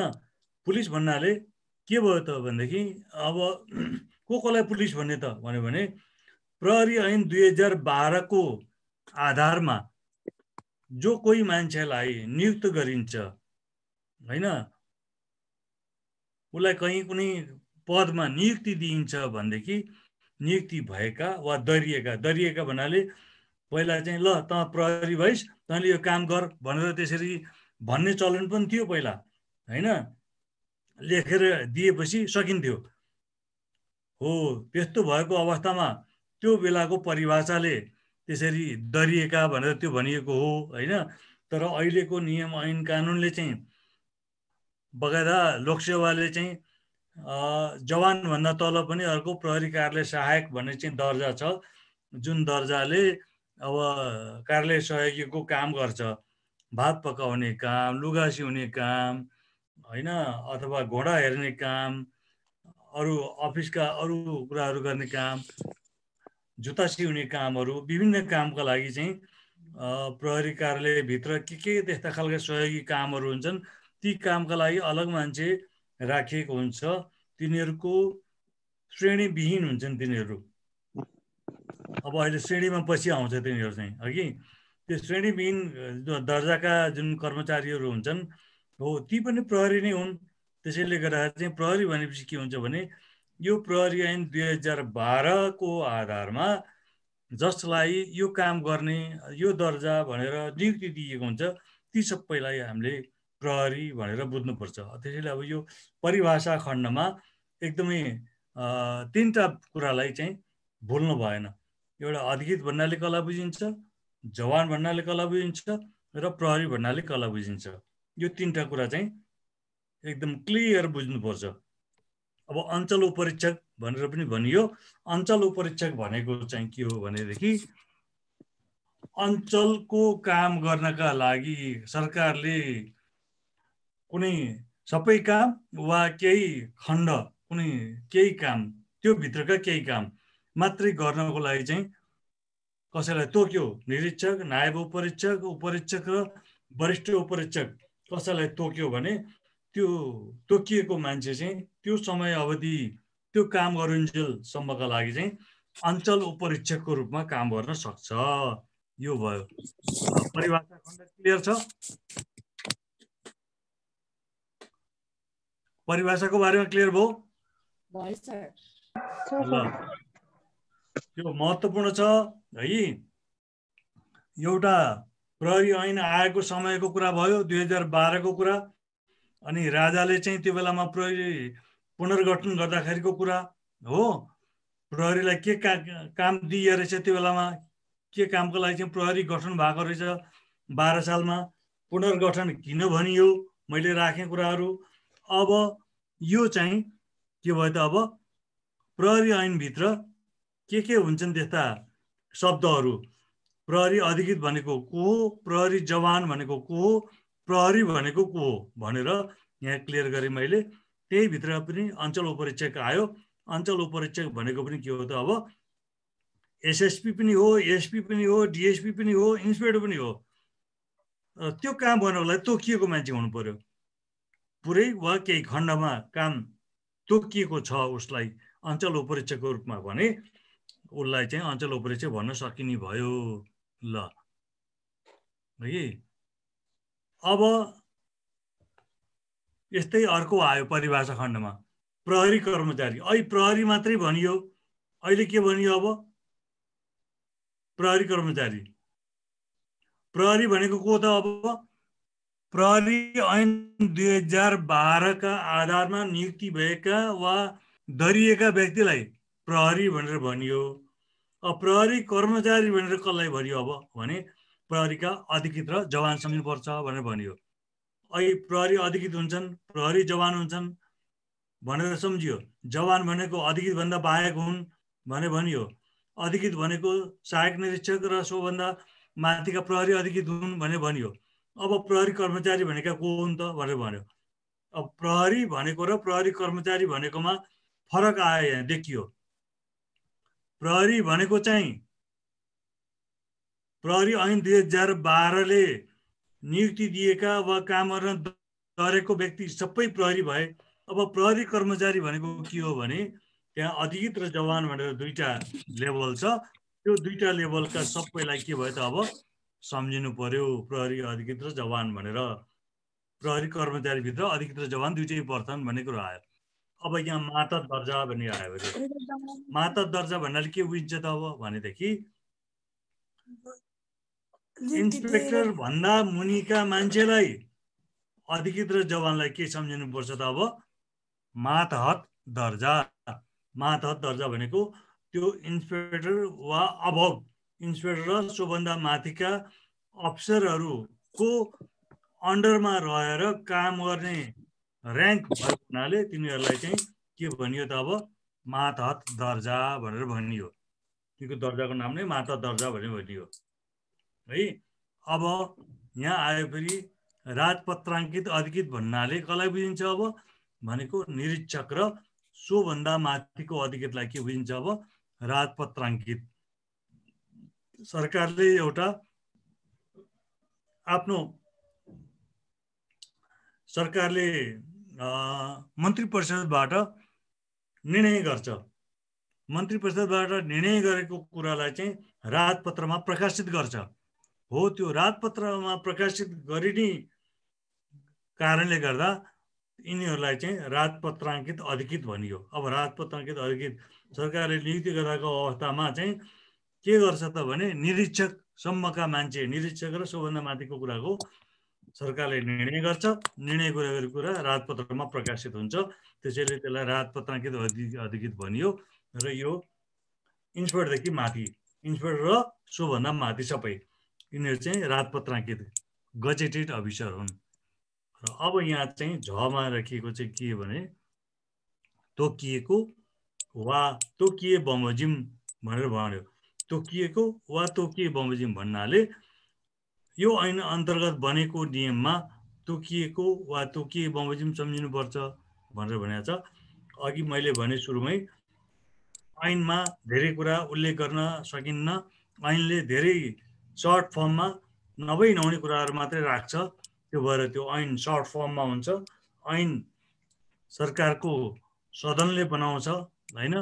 पुलिस भन्नाले के भयो त भनेदेखि अब को कसलाई पुलिस भन्ने त भन्यो भने प्रहरी ऐन दुई हजार बाह्रको आधारमा जो कोही मान्छेलाई नियुक्त गरिन्छ होइन उसलाई कहीँ कुनै पदमा नियुक्ति दिइन्छ भनेदेखि नियुक्ति भएका वा दरिएका दरिएका भन्नाले पहिला चाहिँ ल त प्रहरी भइस् तैँले यो काम गर भनेर त्यसरी भन्ने चलन पनि थियो पहिला होइन लेखेर दिएपछि सकिन्थ्यो हो त्यस्तो भएको अवस्थामा त्यो बेलाको परिभाषाले त्यसरी दरिएका भनेर त्यो भनिएको हो होइन तर अहिलेको नियम ऐन कानुनले चाहिँ बगैदा लोकसेवाले चाहिँ जवानभन्दा तल पनि अर्को प्रहरी कार्यालय सहायक भन्ने चाहिँ दर्जा छ जुन दर्जाले अब कार्यालय सहयोगीको काम गर्छ भात पकाउने काम लुगा सिउने काम होइन अथवा घोडा हेर्ने काम अरू अफिसका अरू कुराहरू गर्ने काम जुत्ता सिउने कामहरू विभिन्न कामका लागि चाहिँ प्रहरी कार्यालयभित्र के के त्यस्ता खालका सहयोगी कामहरू हुन्छन् ती कामका लागि अलग मान्छे राखिएको हुन्छ तिनीहरूको श्रेणीविहीन हुन्छन् तिनीहरू अब अहिले श्रेणीमा पछि आउँछ तिनीहरू चाहिँ अघि त्यो श्रेणीविहीन दर्जाका जुन कर्मचारीहरू हुन्छन् हो ती पनि प्रहरी नै हुन् त्यसैले गर्दा चाहिँ प्रहरी भनेपछि के हुन्छ भने यो प्रहरी ऐन दुई हजार बाह्रको आधारमा जसलाई यो काम गर्ने यो दर्जा भनेर नियुक्ति दिएको हुन्छ ती सबैलाई हामीले प्रहरी भनेर बुझ्नुपर्छ त्यसैले अब यो परिभाषा खण्डमा एकदमै तिनवटा कुरालाई चाहिँ भुल्नु भएन एउटा अधिकृत भन्नाले कला बुझिन्छ जवान भन्नाले कला बुझिन्छ र प्रहरी भन्नाले कला बुझिन्छ यो तिनवटा कुरा चाहिँ एकदम क्लियर बुझ्नुपर्छ अब अञ्चल उपरीक्षक भनेर पनि भनियो अञ्चल उपरीक्षक भनेको चाहिँ के हो भनेदेखि अञ्चलको काम गर्नका लागि सरकारले कुनै सबै काम वा केही खण्ड कुनै केही काम त्यो भित्रका केही काम मात्रै गर्नको लागि चाहिँ कसैलाई तोक्यो निरीक्षक नायब उपरीक्षक उपरीक्षक र वरिष्ठ उपरीक्षक कसैलाई तोक्यो भने त्यो तोकिएको मान्छे चाहिँ त्यो समय अवधि त्यो काम गरुन्जेलसम्मका लागि चाहिँ अञ्चल उपरीक्षकको रूपमा काम गर्न सक्छ यो भयो परिभाषा खण्ड क्लियर छ परिभाषाको बारेमा क्लियर भयो ल यो महत्त्वपूर्ण छ है एउटा प्रहरी ऐन आएको समयको कुरा भयो दुई हजार बाह्रको कुरा अनि राजाले चाहिँ त्यो बेलामा प्रहरी पुनर्गठन गर्दाखेरिको कुरा हो प्रहरीलाई के का काम दिए रहेछ त्यो बेलामा के कामको लागि चाहिँ प्रहरी गठन भएको रहेछ बाह्र सालमा पुनर्गठन किन भनियो मैले राखेँ कुराहरू अब यो चाहिँ के भयो त अब प्रहरी ऐनभित्र के के हुन्छन् त्यस्ता शब्दहरू प्रहरी अधिकृत भनेको को हो प्रहरी जवान भनेको को हो प्रहरी भनेको को हो भनेर यहाँ क्लियर गरेँ मैले त्यही भित्र पनि अञ्चल उपरीक्षक आयो अञ्चल उपरीक्षक भनेको पनि के हो त अब एसएसपी पनि हो एसपी पनि हो डिएसपी पनि हो इन्सपेक्टर पनि हो त्यो काम गर्नलाई लागि तोकिएको मान्छे हुनु पर्यो पुरै वा केही खण्डमा काम तोकिएको छ उसलाई अञ्चल उपरीक्षकको रूपमा भने उसलाई चाहिँ अञ्चल उपरीक्षक भन्न सकिने भयो ल है अब यस्तै अर्को आयो परिभाषा खण्डमा प्रहरी कर्मचारी ऐ प्रहरी मात्रै भनियो अहिले के भनियो अब प्रहरी कर्मचारी प्रहरी भनेको को त अब प्रहरी ऐन दुई हजार बाह्रका आधारमा नियुक्ति भएका वा धरिएका व्यक्तिलाई प्रहरी भनेर भनियो अब प्रहरी कर्मचारी भनेर कसलाई भनियो अब भने प्रहरीका अधिकृत र जवान सम्झिनुपर्छ भनेर भनियो अहिले प्रहरी अधिकृत हुन्छन् प्रहरी जवान हुन्छन् भनेर सम्झियो जवान भनेको अधिकृतभन्दा बाहेक हुन् भने भनियो अधिकृत भनेको सहायक निरीक्षक र सोभन्दा माथिका प्रहरी अधिकृत हुन् भने भनियो अब प्रहरी कर्मचारी भनेका को हुन् त भनेर भन्यो अब प्रहरी भनेको र प्रहरी कर्मचारी भनेकोमा फरक आयो यहाँ देखियो प्रहरी भनेको चाहिँ प्रहरी ऐन दुई हजार बाह्रले नियुक्ति दिएका वा गर्न गरेको व्यक्ति सबै प्रहरी भए अब प्रहरी कर्मचारी भनेको के हो भने त्यहाँ अधिकृत र जवान भनेर दुईवटा लेभल छ त्यो दुईवटा लेभलका सबैलाई के भयो त अब सम्झिनु पर्यो प्रहरी अधिकृत र जवान भनेर प्रहरी कर्मचारीभित्र अधिकृत र जवान दुइटै पर्छन् भन्ने कुरो आयो अब यहाँ माता दर्जा भन्ने आयो भने माता दर्जा भन्नाले के बुझिन्छ त अब भनेदेखि इन्सपेक्टर भन्दा मुनिका मान्छेलाई अधिकृत र जवानलाई के सम्झिनुपर्छ त अब मातहत दर्जा मातहत दर्जा भनेको त्यो इन्सपेक्टर वा अभव इन्सपेक्टर र सोभन्दा माथिका अफिसरहरूको अन्डरमा रहेर काम गर्ने ऱ्याङ्क भएको हुनाले तिनीहरूलाई चाहिँ के भनियो त अब मातहत दर्जा भनेर भनियो तिनको दर्जाको नाम नै मातहत दर्जा भनेर भनियो है अब यहाँ आएपछि राजपत्राङ्कित अधिकृत भन्नाले कसलाई बुझिन्छ अब भनेको निरीक्षक र सोभन्दा माथिको अधिकृतलाई के बुझिन्छ अब राजपत्राङ्कित सरकारले एउटा आफ्नो सरकारले मन्त्री परिषदबाट निर्णय गर्छ मन्त्री परिषदबाट निर्णय गरेको कुरालाई चाहिँ राजपत्रमा प्रकाशित गर्छ हो त्यो राजपत्रमा प्रकाशित गरिने कारणले गर्दा यिनीहरूलाई चाहिँ राजपत्राङ्कित अधिकृत भनियो अब राजपत्राङ्कित अधिकृत सरकारले नियुक्ति गर्दाको अवस्थामा चाहिँ के गर्छ त भने निरीक्षकसम्मका मान्छे निरीक्षक र सबभन्दा माथिको कुराको सरकारले निर्णय गर्छ निर्णय गरेको कुरा राजपत्रमा प्रकाशित हुन्छ त्यसैले त्यसलाई राजपत्राङ्कित अधिकृत भनियो र यो इन्सपेक्टरदेखि माथि इन्सपेक्टर र सोभन्दा माथि सबै यिनीहरू चाहिँ राजपत्राङ्कित गजेटेड अफिसर हुन् र अब यहाँ चाहिँ झमा राखिएको चाहिँ के भने तोकिएको वा तोकिए बमोजिम भनेर भन्यो तोकिएको वा तोकिए बमोजिम भन्नाले यो ऐन अन्तर्गत बनेको नियममा तोकिएको वा तोकिए बमोजिम सम्झिनुपर्छ भनेर भनेको छ अघि मैले भने सुरुमै ऐनमा धेरै कुरा उल्लेख गर्न सकिन्न ऐनले धेरै सर्ट फर्ममा नभई नहुने कुराहरू मात्रै राख्छ त्यो भएर त्यो ऐन सर्ट फर्ममा हुन्छ ऐन सरकारको सदनले बनाउँछ होइन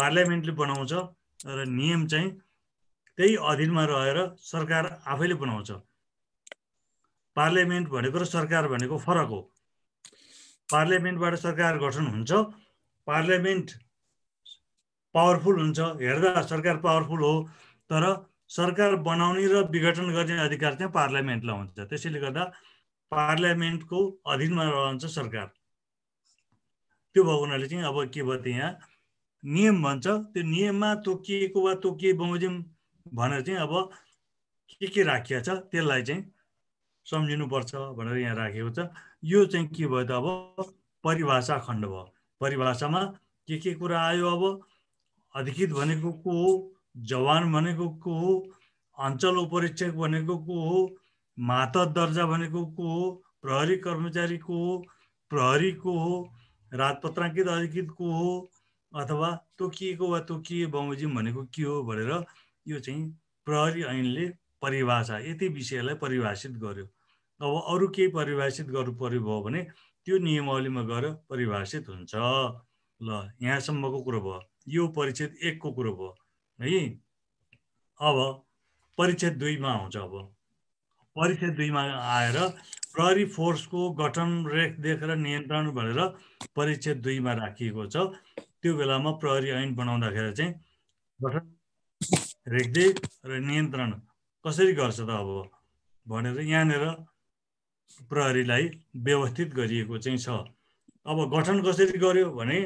पार्लियामेन्टले बनाउँछ र नियम चाहिँ त्यही अधीनमा रहेर सरकार आफैले बनाउँछ पार्लियामेन्ट भनेको र सरकार भनेको फरक हो पार्लियामेन्टबाट सरकार गठन हुन्छ पार्लियामेन्ट पावरफुल हुन्छ हेर्दा सरकार पावरफुल हो तर सरकार बनाउने र विघटन गर्ने अधिकार चाहिँ पार्लियामेन्टलाई हुन्छ त्यसैले गर्दा पार्लियामेन्टको अधीनमा रहन्छ सरकार त्यो भएको हुनाले चाहिँ अब के भयो यहाँ नियम भन्छ त्यो नियममा तोकिएको वा तोकिए बमोजिम भनेर चाहिँ अब के के राखिएको छ त्यसलाई चाहिँ सम्झिनुपर्छ भनेर यहाँ राखेको छ यो चाहिँ के भयो त अब परिभाषा खण्ड भयो परिभाषामा के के कुरा आयो अब अधिकृत भनेको को हो जवान भनेको को हो अञ्चल उपरीक्षक भनेको को हो माता दर्जा भनेको को हो प्रहरी कर्मचारी को हो प्रहरी को हो राजपत्राङ्कित अधिकृत को हो अथवा तोकिएको वा तोकिए बमोजिम भनेको के हो भनेर यो चाहिँ प्रहरी ऐनले परिभाषा यति विषयलाई परिभाषित गर्यो अब अरू केही परिभाषित गर्नु पर्यो भयो भने त्यो नियमावलीमा गएर परिभाषित हुन्छ ल यहाँसम्मको कुरो भयो यो परिच्छेद एकको कुरो भयो है अब परिच्छेद दुईमा आउँछ अब परिच्छेद दुईमा आएर प्रहरी फोर्सको गठन रेखदेख र नियन्त्रण भनेर परिच्छेद दुईमा राखिएको छ त्यो बेलामा प्रहरी ऐन बनाउँदाखेरि चाहिँ गठन रेखदेख र नियन्त्रण कसरी गर्छ त अब भनेर यहाँनिर प्रहरीलाई व्यवस्थित गरिएको चाहिँ छ अब गठन कसरी गर्यो भने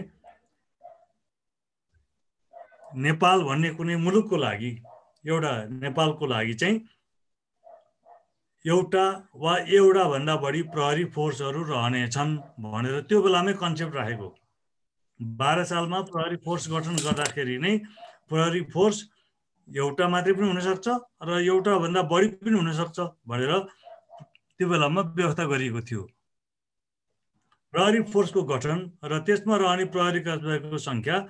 नेपाल भन्ने कुनै मुलुकको लागि एउटा नेपालको लागि चाहिँ एउटा वा एउटाभन्दा बढी प्रहरी फोर्सहरू रहनेछन् भनेर त्यो बेलामै कन्सेप्ट राखेको बाह्र सालमा प्रहरी फोर्स गठन गर्दाखेरि नै प्रहरी फोर्स एउटा मात्रै पनि हुनसक्छ र एउटाभन्दा बढी पनि हुनसक्छ भनेर त्यो बेलामा व्यवस्था गरिएको थियो प्रहरी फोर्सको गठन र त्यसमा रहने प्रहरी कर्मचारीको सङ्ख्या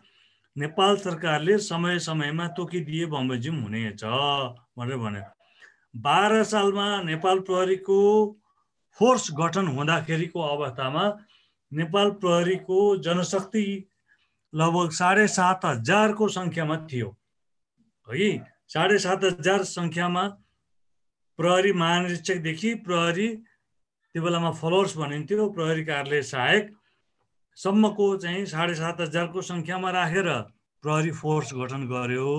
नेपाल सरकारले समय समयमा तोकिदिए बमोजिम हुनेछ भनेर भन्यो बाह्र सालमा नेपाल प्रहरीको फोर्स गठन हुँदाखेरिको अवस्थामा नेपाल प्रहरीको जनशक्ति लगभग साढे सात हजारको सङ्ख्यामा थियो है साढे सात हजार सङ्ख्यामा प्रहरी महानिरीक्षकदेखि प्रहरी त्यो बेलामा फलोवर्स भनिन्थ्यो प्रहरी कार्यालय सहायक सम्मको चाहिँ साढे सात हजारको सङ्ख्यामा राखेर प्रहरी फोर्स गठन गर्यो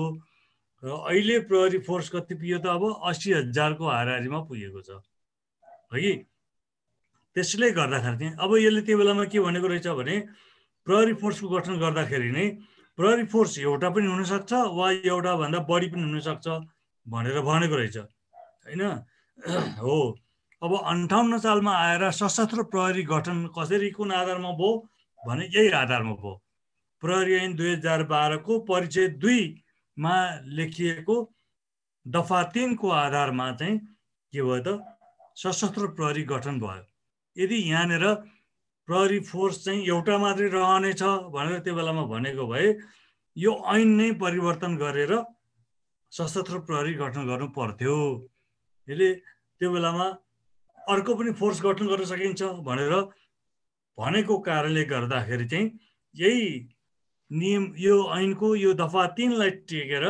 र अहिले प्रहरी फोर्स कति पुग्यो त अब असी हजारको हाराहारीमा पुगेको छ है कि त्यसले गर्दाखेरि चाहिँ अब यसले त्यो बेलामा के भनेको रहेछ भने प्रहरी फोर्सको गठन गर्दाखेरि नै प्रहरी फोर्स एउटा पनि हुनसक्छ वा एउटाभन्दा बढी पनि हुनसक्छ भनेर भनेको रहेछ होइन हो अब अन्ठाउन्न सालमा आएर सशस्त्र प्रहरी गठन कसरी कुन आधारमा भयो भने यही आधारमा भयो प्रहरी ऐन दुई हजार बाह्रको परिचय दुईमा लेखिएको दफा तिनको आधारमा चाहिँ के भयो त सशस्त्र प्रहरी गठन भयो यदि यहाँनिर प्रहरी फोर्स चाहिँ एउटा मात्रै रहनेछ भनेर त्यो बेलामा भनेको भए यो ऐन नै परिवर्तन गरेर सशस्त्र प्रहरी गठन गर्नु पर्थ्यो यसले त्यो बेलामा अर्को पनि फोर्स गठन गर्न सकिन्छ भनेर भनेको कारणले गर्दाखेरि चाहिँ यही नियम यो ऐनको यो दफा तिनलाई टेकेर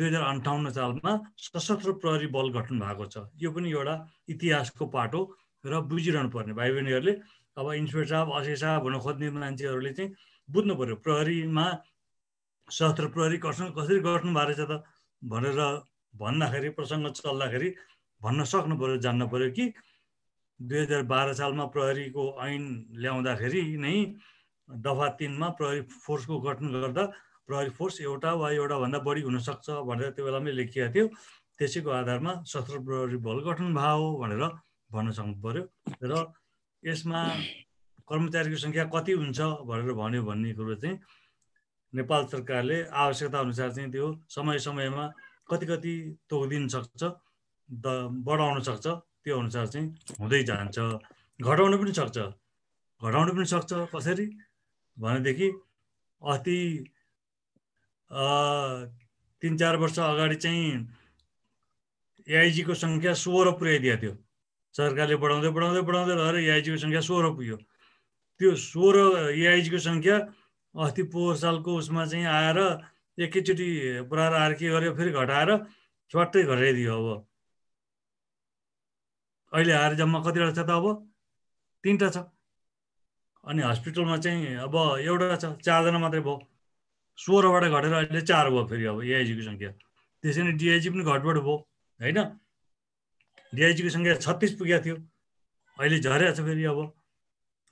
दुई हजार अन्ठाउन्न सालमा सशस्त्र प्रहरी बल गठन भएको छ यो पनि एउटा इतिहासको पाठ हो र बुझिरहनु पर्ने भाइ बहिनीहरूले अब इन्सपेक्टर साहब असे साहब हुन खोज्ने मान्छेहरूले चाहिँ बुझ्नु पऱ्यो प्रहरीमा सशस्त्र प्रहरी कसरी कसरी गठन भएको छ त भनेर भन्दाखेरि प्रसङ्ग चल्दाखेरि भन्न सक्नु पऱ्यो जान्नु पऱ्यो कि दुई हजार बाह्र सालमा प्रहरीको ऐन ल्याउँदाखेरि नै दफा तिनमा प्रहरी फोर्सको गठन गर्दा प्रहरी फोर्स एउटा वा एउटा भन्दा बढी हुनसक्छ भनेर त्यो बेलामै लेखिएको थियो त्यसैको आधारमा सशस्त्र प्रहरी बल गठन भयो भनेर भन्न सक्नु पऱ्यो र यसमा कर्मचारीको सङ्ख्या कति हुन्छ भनेर भन्यो भन्ने कुरो चाहिँ नेपाल सरकारले आवश्यकता अनुसार चाहिँ त्यो समय समयमा कति कति तोकिदिन सक्छ द बढाउन सक्छ त्यो अनुसार चाहिँ हुँदै जान्छ घटाउनु पनि सक्छ घटाउनु पनि सक्छ कसरी भनेदेखि अति तिन चार वर्ष अगाडि चाहिँ एआइजीको सङ्ख्या सोह्र पुर्याइदिएको थियो सरकारले बढाउँदै बढाउँदै बढाउँदै रहेर एआइजीको सङ्ख्या सोह्र पुग्यो त्यो सोह्र एआइजीको सङ्ख्या अस्ति पोहोर सालको उसमा चाहिँ आएर एकैचोटि पुऱ्याएर आएर के गर्यो फेरि घटाएर स्वाटै घटाइदियो अब अहिले आएर जम्मा कतिवटा छ त अब तिनवटा छ अनि हस्पिटलमा चाहिँ अब एउटा छ चारजना मात्रै भयो सोह्रबाट घटेर अहिले चार भयो फेरि अब एआइजीको सङ्ख्या त्यसरी नै डिआइजी पनि घटबड भयो होइन डिआइजीको सङ्ख्या छत्तिस पुगेको थियो अहिले झरेको छ फेरि अब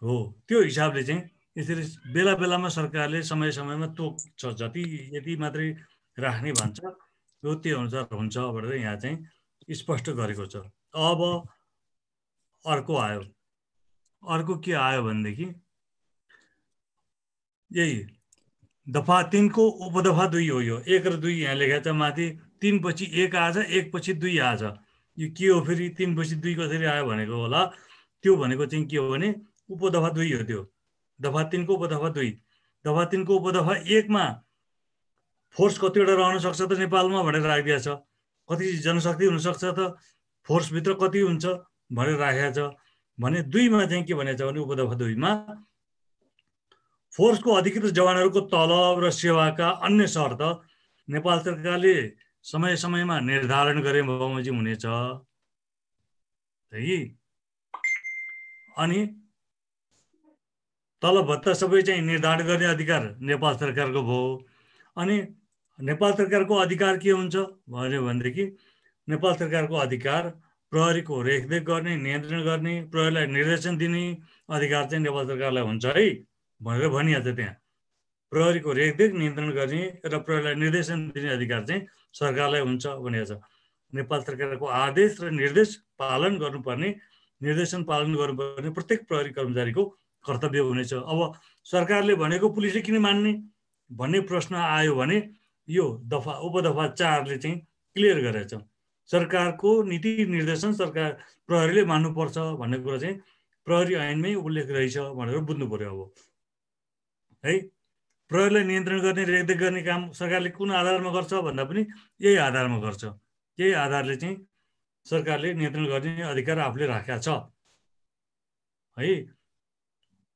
हो त्यो हिसाबले चाहिँ यसरी बेला बेलामा सरकारले समय समयमा तोक छ जति यति मात्रै राख्ने भन्छ त्यो त्यो अनुसार हुन्छ भनेर यहाँ चाहिँ स्पष्ट गरेको छ अब अर्को आयो अर्को के आयो भनेदेखि यही दफा तिनको उपदफा दुई हो यो एक र दुई यहाँ लेखेको छ माथि तिन पछि एक एक पछि दुई आज यो के हो फेरि तिन पछि दुई कसरी आयो भनेको होला त्यो भनेको चाहिँ के हो भने उपदफा दुई हो त्यो दफा तिनको उपदफा दुई दफा तिनको उपदफा एकमा फोर्स कतिवटा रहन सक्छ त नेपालमा भनेर राखिदिएछ कति जनशक्ति हुनसक्छ त फोर्सभित्र कति हुन्छ भनेर राखेको छ भने दुईमा चाहिँ के भनेको छ भने उपदफा दुईमा फोर्सको अधिकृत जवानहरूको तलब र सेवाका अन्य शर्त नेपाल सरकारले समय समयमा निर्धारण गरे बमोजिम हुनेछ है अनि तलब भत्ता सबै चाहिँ निर्धारण गर्ने अधिकार नेपाल सरकारको भयो अनि नेपाल सरकारको अधिकार के हुन्छ भन्यो भनेदेखि नेपाल सरकारको अधिकार प्रहरीको रेखदेख गर्ने नियन्त्रण गर्ने प्रहरीलाई निर्देशन दिने अधिकार चाहिँ नेपाल सरकारलाई हुन्छ है भनेर भनिहाल्छ त्यहाँ प्रहरीको रेखदेख नियन्त्रण गर्ने र प्रहरीलाई निर्देशन दिने अधिकार चाहिँ सरकारलाई हुन्छ भनिएको छ नेपाल सरकारको आदेश र निर्देश पालन गर्नुपर्ने निर्देशन पालन गर्नुपर्ने प्रत्येक प्रहरी कर्मचारीको कर्तव्य हुनेछ अब सरकारले भनेको पुलिसले किन मान्ने भन्ने प्रश्न आयो भने यो दफा उपदफा चारले चाहिँ क्लियर गरेछ सरकारको नीति निर्देशन सरकार प्रहरीले मान्नुपर्छ भन्ने कुरा चाहिँ प्रहरी ऐनमै उल्लेख रहेछ भनेर बुझ्नु पऱ्यो अब है प्रहरीलाई नियन्त्रण गर्ने रेखदेख गर्ने काम सरकारले कुन आधारमा गर्छ भन्दा पनि यही आधारमा गर्छ यही आधारले चाहिँ सरकारले नियन्त्रण गर्ने अधिकार आफूले राखेका छ है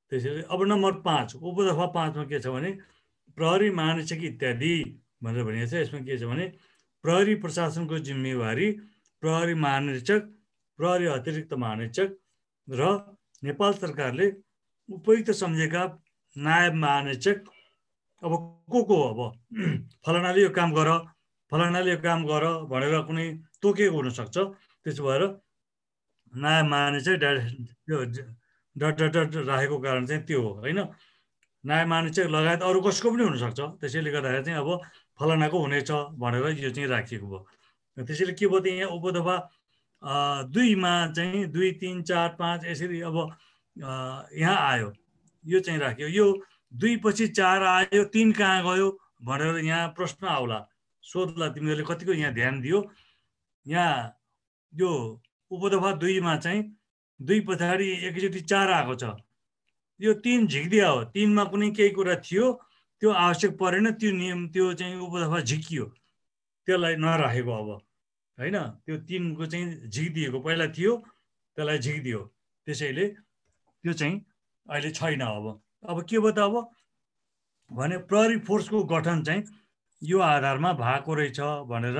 त्यसैले अब नम्बर पाँच उपदफा पाँचमा के छ भने प्रहरी महानिरीक्षक इत्यादि भनेर भनिएको छ यसमा के छ भने प्रहरी प्रशासनको जिम्मेवारी प्रहरी महानिरीक्षक प्रहरी अतिरिक्त महानिरीक्षक र नेपाल सरकारले उपयुक्त सम्झेका नायब महानिरीक्षक अब को को अब फलानाले यो काम गर फलानाले यो काम गर भनेर कुनै तोकेको हुनसक्छ त्यसो भएर नायब महानिरीक्षक डट डट डट राखेको कारण चाहिँ त्यो हो होइन नायब महानिरीक्षक लगायत अरू कसको पनि हुनसक्छ त्यसैले गर्दाखेरि चाहिँ अब फलानाको हुनेछ भनेर यो चाहिँ राखिएको भयो त्यसैले के भयो त यहाँ उपदफा दुईमा चाहिँ दुई तिन चार पाँच यसरी अब यहाँ आयो यो चाहिँ राख्यो यो दुई पछि चार आयो तिन कहाँ गयो भनेर यहाँ प्रश्न आउला सोध्ला तिमीहरूले कतिको यहाँ ध्यान दियो यहाँ यो उपदफा दुईमा चाहिँ दुई पछाडि एकैचोटि चार आएको छ यो तिन झिक्दिया हो तिनमा कुनै केही कुरा थियो त्यो आवश्यक परेन त्यो नियम त्यो चाहिँ उपदफा झिकियो त्यसलाई नराखेको अब होइन त्यो तिनको चाहिँ झिकिदिएको पहिला थियो त्यसलाई झिकिदियो त्यसैले त्यो चाहिँ अहिले छैन अब अब के भयो त अब भने प्रहरी फोर्सको गठन चाहिँ यो आधारमा भएको रहेछ भनेर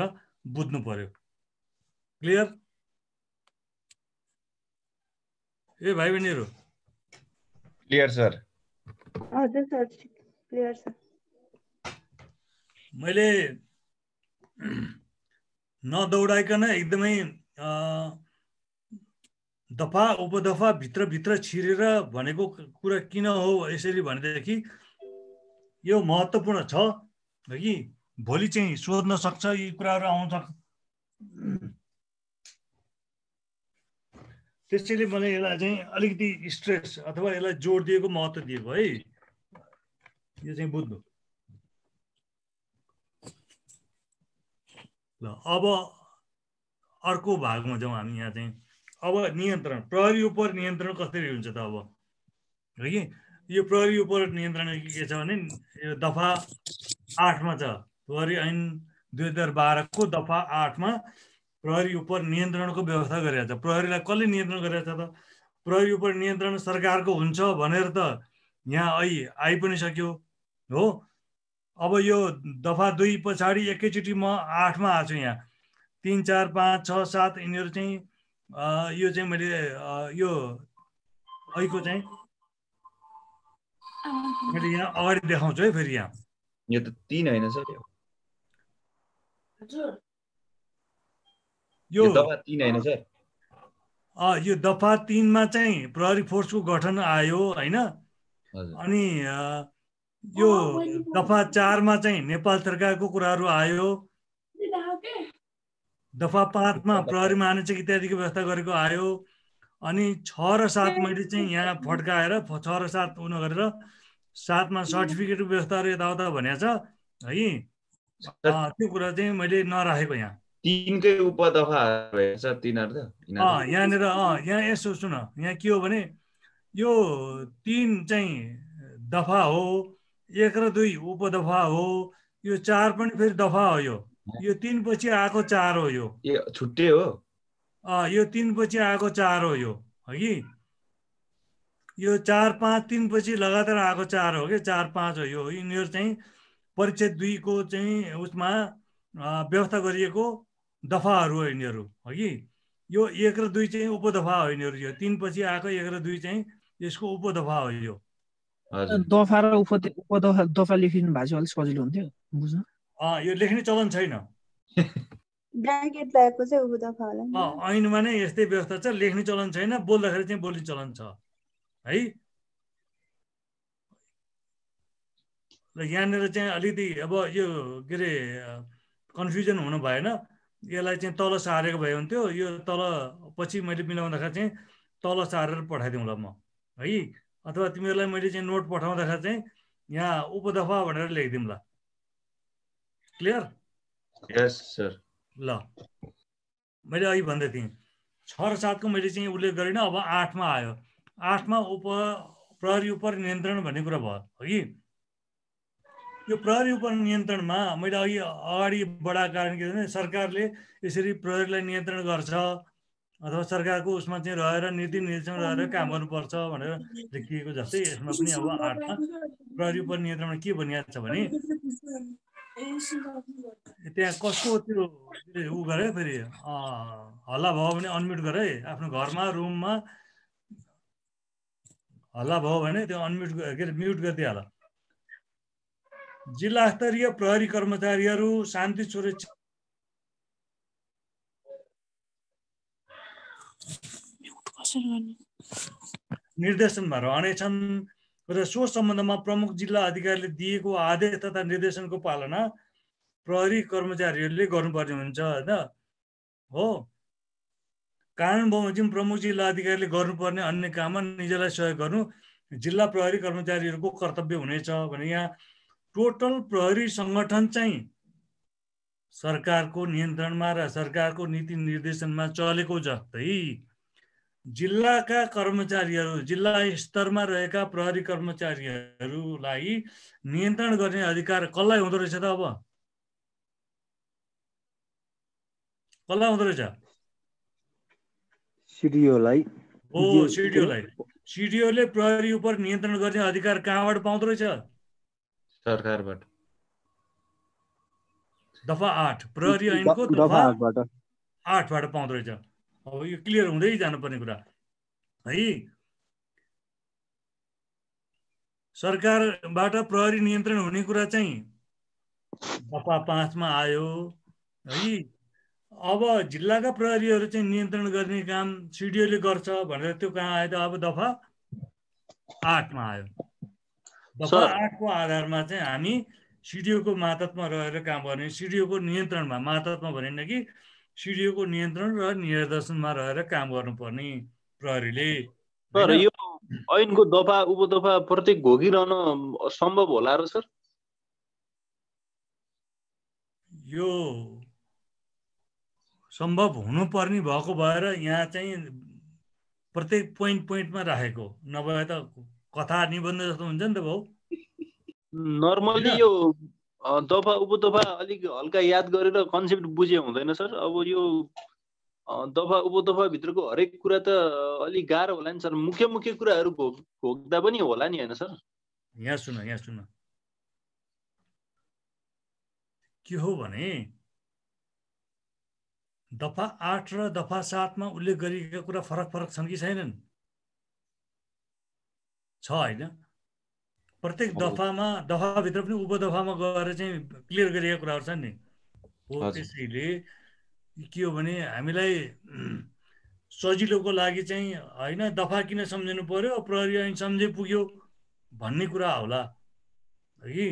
बुझ्नु पर्यो क्लियर ए भाइ बहिनीहरू क्लियर सर हजुर सर क्लियर छ मैले नदौडाइकन एकदमै दफा उपदफा भित्रभित्र छिरेर भनेको कुरा किन हो यसरी भनेदेखि यो महत्त्वपूर्ण छ कि भोलि चाहिँ सोध्न सक्छ यी कुराहरू आउँछ त्यसैले मैले यसलाई चाहिँ अलिकति स्ट्रेस अथवा यसलाई जोड दिएको महत्त्व दिएको है यो चाहिँ बुझ्नु ल अब अर्को भागमा जाउँ हामी यहाँ चाहिँ अब नियन्त्रण प्रहरी उप नियन्त्रण कसरी हुन्छ त अब हो कि यो प्रहरी उप नियन्त्रण के छ भने यो दफा आठमा छ प्रहरी ऐन दुई हजार बाह्रको दफा आठमा प्रहरी उप नियन्त्रणको व्यवस्था गरिरहेको छ प्रहरीलाई कसले नियन्त्रण गरिरहेको छ त प्रहरी उप नियन्त्रण सरकारको हुन्छ भनेर त यहाँ आइ आइ पनि सक्यो हो अब यो दफा दुई पछाडि एकैचोटि म आठमा आएको छु यहाँ तिन चार पाँच छ सात यिनीहरू चाहिँ यो चाहिँ मैले यो ऐको चाहिँ मैले यहाँ अगाडि देखाउँछु है फेरि यहाँ यो त तिन होइन सर यो दफा तिन होइन सर यो दफा तिनमा चाहिँ प्रहरी फोर्सको गठन आयो होइन अनि यो दफा चारमा चाहिँ नेपाल सरकारको कुराहरू आयो दफा पाँचमा प्रहरी मानसिक इत्यादिको व्यवस्था गरेको आयो अनि छ र सात मैले चाहिँ यहाँ फड्काएर छ र सात उनी गरेर सातमा सर्टिफिकेटको व्यवस्थाहरू यताउता भनिएको छ है त्यो कुरा चाहिँ मैले नराखेको यहाँ तिनकै उपदफा यहाँनिर यहाँ यसो सुन यहाँ के हो भने यो तिन चाहिँ दफा हो एक र दुई उपदफा हो यो चार पनि फेरि दफा हो यो यो तिन पछि आएको चार हो यो छुट्टै हो यो तिन पछि आएको चार हो यो हो कि यो चार पाँच तिन पछि लगातार आएको चार हो कि चार पाँच हो यो यिनीहरू चाहिँ परिचय दुईको चाहिँ उसमा व्यवस्था गरिएको दफाहरू हो यिनीहरू हो कि यो एक र दुई चाहिँ उपदफा हो यिनीहरू यो तिन पछि आएको एक र दुई चाहिँ यसको उपदफा हो यो दफा र उपदफा दफा लेखिनु भएको छ अलिक सजिलो हुन्थ्यो बुझ्न यो लेख्ने चलन छैन ब्राकेट लगाएको चाहिँ उपदफा होला ऐनमा नै यस्तै व्यवस्था छ लेख्ने चलन छैन बोल्दाखेरि चाहिँ बोल्ने चलन छ है र यहाँनिर चाहिँ अलिकति अब यो के अरे कन्फ्युजन हुनु भएन यसलाई चाहिँ तल सारेको भए हुन्थ्यो यो तल पछि मैले मिलाउँदाखेरि चाहिँ तल सारेर पठाइदिउँला म है अथवा तिमीहरूलाई मैले चाहिँ नोट पठाउँदाखेरि चाहिँ यहाँ उपदफा भनेर ल क्लियर यस सर ल मैले अघि भन्दै थिएँ छ र सातको मैले चाहिँ उल्लेख गरिनँ अब आठमा आयो आठमा उप प्रहरी उप नियन्त्रण भन्ने कुरा भयो हो कि यो प्रहरी उप नियन्त्रणमा मैले अघि अगाडि बढाएको कारण के भने सरकारले यसरी प्रहरीलाई नियन्त्रण गर्छ अथवा सरकारको उसमा चाहिँ रहेर नीति निर्देशन रहेर काम गर्नुपर्छ भनेर लेखिएको जस्तै यसमा पनि अब आठमा प्रहरी नियन्त्रण के भनिएको छ भने त्यहाँ कसको त्यो ऊ गरे फेरि हल्ला भयो भने अनम्युट गरे आफ्नो घरमा रुममा हल्ला भयो भने त्यो अनम्युट के अरे म्युट गरिदियो जिल्ला स्तरीय प्रहरी कर्मचारीहरू शान्ति सुरक्षा निर्देशन भएर अनेछन् र सो सम्बन्धमा प्रमुख जिल्ला अधिकारीले दिएको आदेश तथा निर्देशनको पालना प्रहरी कर्मचारीहरूले गर्नुपर्ने हुन्छ होइन हो कानुन बमोजिम प्रमुख जिल्ला अधिकारीले गर्नुपर्ने अन्य काममा निजलाई सहयोग गर्नु जिल्ला प्रहरी कर्मचारीहरूको कर्तव्य हुनेछ भने यहाँ टोटल प्रहरी सङ्गठन चाहिँ सरकारको नियन्त्रणमा र सरकारको नीति निर्देशनमा चलेको जस्तै जिल्लाका कर्मचारीहरू जिल्ला स्तरमा रहेका प्रहरी कर्मचारीहरूलाई नियन्त्रण गर्ने अधिकार कसलाई हुँदो रहेछ त अब कसलाई हुँदो रहेछ सिडिओलाई हो सिडिओलाई सिडिओले प्रहरी उप नियन्त्रण गर्ने अधिकार कहाँबाट पाउँदो रहेछ सरकारबाट दफा आठ प्रहरी ऐनको दफा आठबाट पाउँदो रहेछ अब यो क्लियर हुँदै जानुपर्ने कुरा है सरकारबाट प्रहरी नियन्त्रण हुने कुरा चाहिँ दफा पाँचमा आयो है अब जिल्लाका प्रहरीहरू चाहिँ नियन्त्रण गर्ने काम सिडिओले गर्छ भनेर त्यो कहाँ आयो त अब दफा आठमा आयो दफा आठको आधारमा चाहिँ हामी सिडिओको मातत्मा रहेर काम गर्ने सिडिओको नियन्त्रणमा मातत्मा भनिन्न कि सिडिओको नियन्त्रण र निर्देशनमा रहेर काम गर्नुपर्ने प्रहरीले सर यो ऐनको दफा उपदफा प्रत्येक घोगिरहन सम्भव होला र सर यो सम्भव हुनुपर्ने भएको भएर यहाँ चाहिँ प्रत्येक पोइन्ट पोइन्टमा राखेको नभए त कथा निबन्ध जस्तो हुन्छ नि त भाउ नर्मली यो दफा उपदफा अलिक हल्का याद गरेर कन्सेप्ट बुझे हुँदैन सर अब यो दफा उपदफाभित्रको हरेक कुरा त अलिक गाह्रो होला नि सर मुख्य मुख्य कुराहरू भोग भोग्दा पनि होला नि होइन सर यहाँ सुन यहाँ सुन के हो भने दफा आठ र दफा सातमा उल्लेख गरिएका कुरा फरक फरक छन् कि छैनन् छ होइन प्रत्येक दफामा दफाभित्र पनि उपदफामा गएर चाहिँ क्लियर गरिएको कुराहरू छन् नि हो त्यसैले के हो भने हामीलाई सजिलोको लागि चाहिँ होइन दफा किन सम्झिनु पर्यो प्रहरी ऐन सम्झे पुग्यो भन्ने कुरा होला है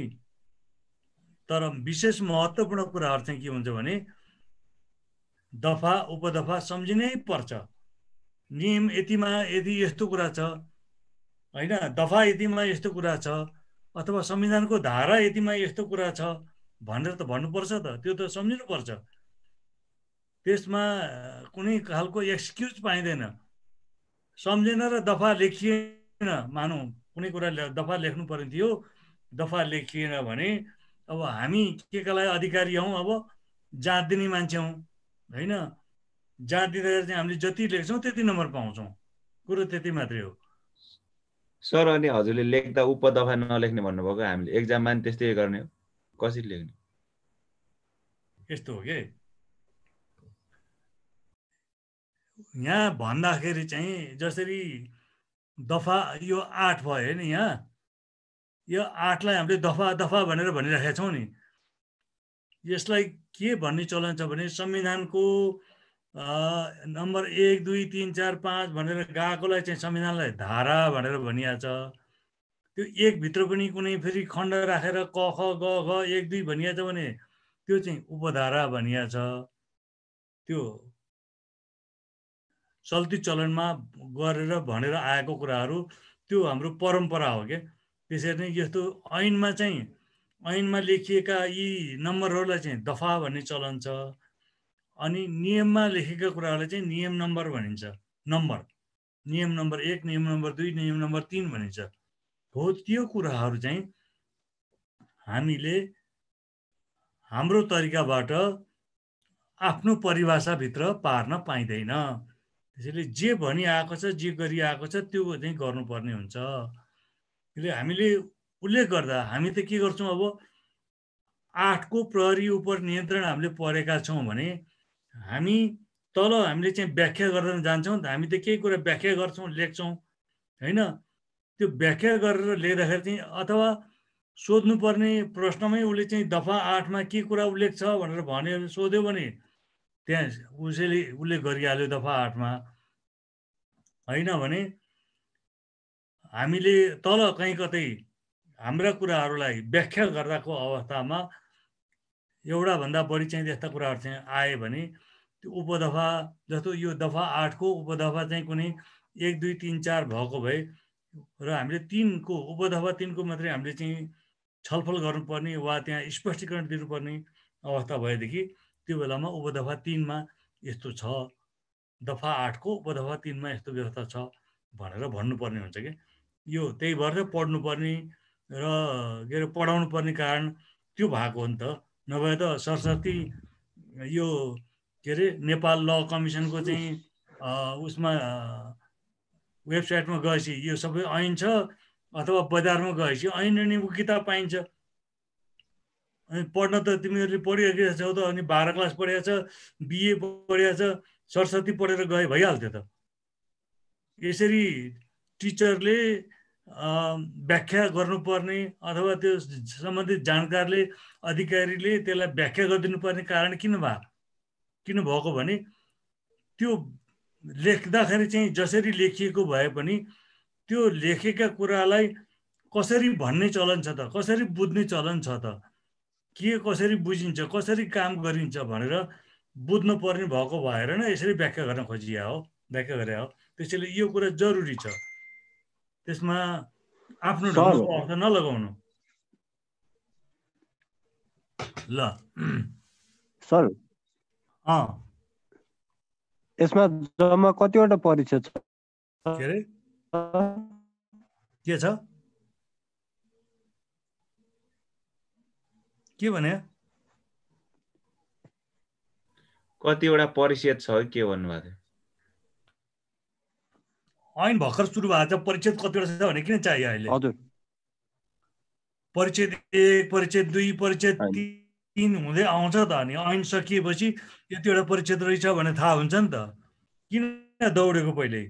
तर विशेष महत्त्वपूर्ण कुराहरू चाहिँ के हुन्छ भने दफा उपदफा सम्झिनै पर्छ नियम यतिमा यदि यस्तो कुरा छ होइन दफा यतिमा यस्तो कुरा छ अथवा संविधानको धारा यतिमा यस्तो कुरा छ भनेर त भन्नुपर्छ त त्यो त सम्झिनुपर्छ त्यसमा कुनै खालको एक्सक्युज पाइँदैन सम्झेन र दफा लेखिएन मानौँ कुनै कुरा दफा लेख्नु पर्ने थियो दफा लेखिएन भने अब हामी के कालाई अधिकारी हौ अब जाँच दिने मान्छे हौँ होइन जाँच दिँदाखेरि चाहिँ हामीले जति लेख्छौँ त्यति नम्बर पाउँछौँ कुरो त्यति मात्रै हो सर अनि हजुरले लेख्दा उपदफा नलेख्ने भन्नुभएको हामीले एक्जाममा नि त्यस्तै गर्ने हो कसरी लेख्ने यस्तो हो कि यहाँ भन्दाखेरि चाहिँ जसरी दफा यो आठ भयो नि यहाँ यो आठलाई हामीले दफा दफा भनेर भनिराखेका छौँ नि यसलाई के भन्ने चलन छ भने संविधानको नम्बर एक दुई तिन चार पाँच भनेर गएकोलाई चाहिँ संविधानलाई धारा भनेर भनिहाल्छ त्यो एकभित्र पनि कुनै फेरि खण्ड राखेर क ख ग घ एक दुई भनिहाल्छ भने त्यो चाहिँ उपधारा भनिहाल्छ त्यो चल्ती चलनमा गरेर भनेर आएको कुराहरू त्यो हाम्रो परम्परा हो क्या त्यसरी नै यस्तो ऐनमा चाहिँ ऐनमा लेखिएका यी नम्बरहरूलाई चाहिँ दफा भन्ने चलन छ अनि नियममा लेखेका कुरालाई चाहिँ नियम नम्बर भनिन्छ नम्बर नियम नम्बर एक नियम नम्बर दुई नियम नम्बर तिन भनिन्छ हो त्यो कुराहरू चाहिँ हामीले हाम्रो तरिकाबाट आफ्नो परिभाषाभित्र पार्न पाइँदैन त्यसैले जे भनिआएको छ जे गरिआएको छ त्यो चाहिँ गर्नुपर्ने हुन्छ त्यसले हामीले उल्लेख गर्दा हामी त के गर्छौँ अब आठको प्रहरी उप नियन्त्रण हामीले परेका छौँ भने हामी तल हामीले चाहिँ व्याख्या गर्न जान्छौँ हामी त केही कुरा व्याख्या गर्छौँ लेख्छौँ होइन त्यो व्याख्या गरेर लेख्दाखेरि चाहिँ अथवा सोध्नुपर्ने प्रश्नमै उसले चाहिँ दफा आठमा के कुरा उल्लेख छ भनेर भन्यो भने सोध्यो भने त्यहाँ उसैले उल्लेख गरिहाल्यो दफा आठमा होइन भने हामीले तल कहीँ कतै हाम्रा कुराहरूलाई व्याख्या गर्दाको अवस्थामा एउटाभन्दा बढी चाहिँ त्यस्ता कुराहरू चाहिँ आयो भने त्यो उपदफा जस्तो यो दफा आठको उपदफा चाहिँ कुनै एक दुई तिन चार भएको भए र हामीले तिनको उपदफा तिनको मात्रै हामीले चाहिँ छलफल गर्नुपर्ने वा त्यहाँ स्पष्टीकरण दिनुपर्ने अवस्था भएदेखि त्यो बेलामा उपदफा तिनमा यस्तो छ दफा आठको उपदफा तिनमा यस्तो व्यवस्था छ भनेर भन्नुपर्ने हुन्छ कि यो त्यही भएर पढ्नुपर्ने र के अरे पढाउनु पर्ने कारण त्यो भएको हो नि त नभए त सरस्वती यो के अरे नेपाल ल कमिसनको चाहिँ उसमा वेबसाइटमा गएपछि यो सबै ऐन छ अथवा बजारमा गएपछि ऐन अनि किताब पाइन्छ अनि पढ्न त तिमीहरूले पढिरहेको छौ त अनि बाह्र क्लास छ बिए छ सरस्वती पढेर गए भइहाल्थ्यो त यसरी टिचरले व्याख्या गर्नुपर्ने अथवा त्यो सम्बन्धित जानकारले अधिकारीले त्यसलाई व्याख्या गरिदिनुपर्ने कारण किन भयो किन भएको भने त्यो लेख्दाखेरि चाहिँ जसरी लेखिएको भए पनि त्यो लेखेका कुरालाई कसरी भन्ने चलन छ त कसरी बुझ्ने चलन छ त के कसरी बुझिन्छ कसरी काम गरिन्छ भनेर बुझ्नु पर्ने भएको भएर नै यसरी व्याख्या गर्न खोजिया हो व्याख्या गरे हो त्यसैले यो कुरा जरुरी छ त्यसमा आफ्नो ढङ्गको अर्थ नलगाउनु ल सर यसमा जम्मा कतिवटा परीक्षा छ के अरे के छ के भने कतिवटा परिषद छ के भन्नुभएको थियो ऐन भर्खर सुरु भएको छ परिचय कतिवटा छ भने किन चाहियो अहिले हजुर परिचय एक परिचय दुई परिचय तिन हुँदै आउँछ त अनि ऐन सकिएपछि यतिवटा परिचय रहेछ भने थाहा हुन्छ नि त किन दौडेको पहिले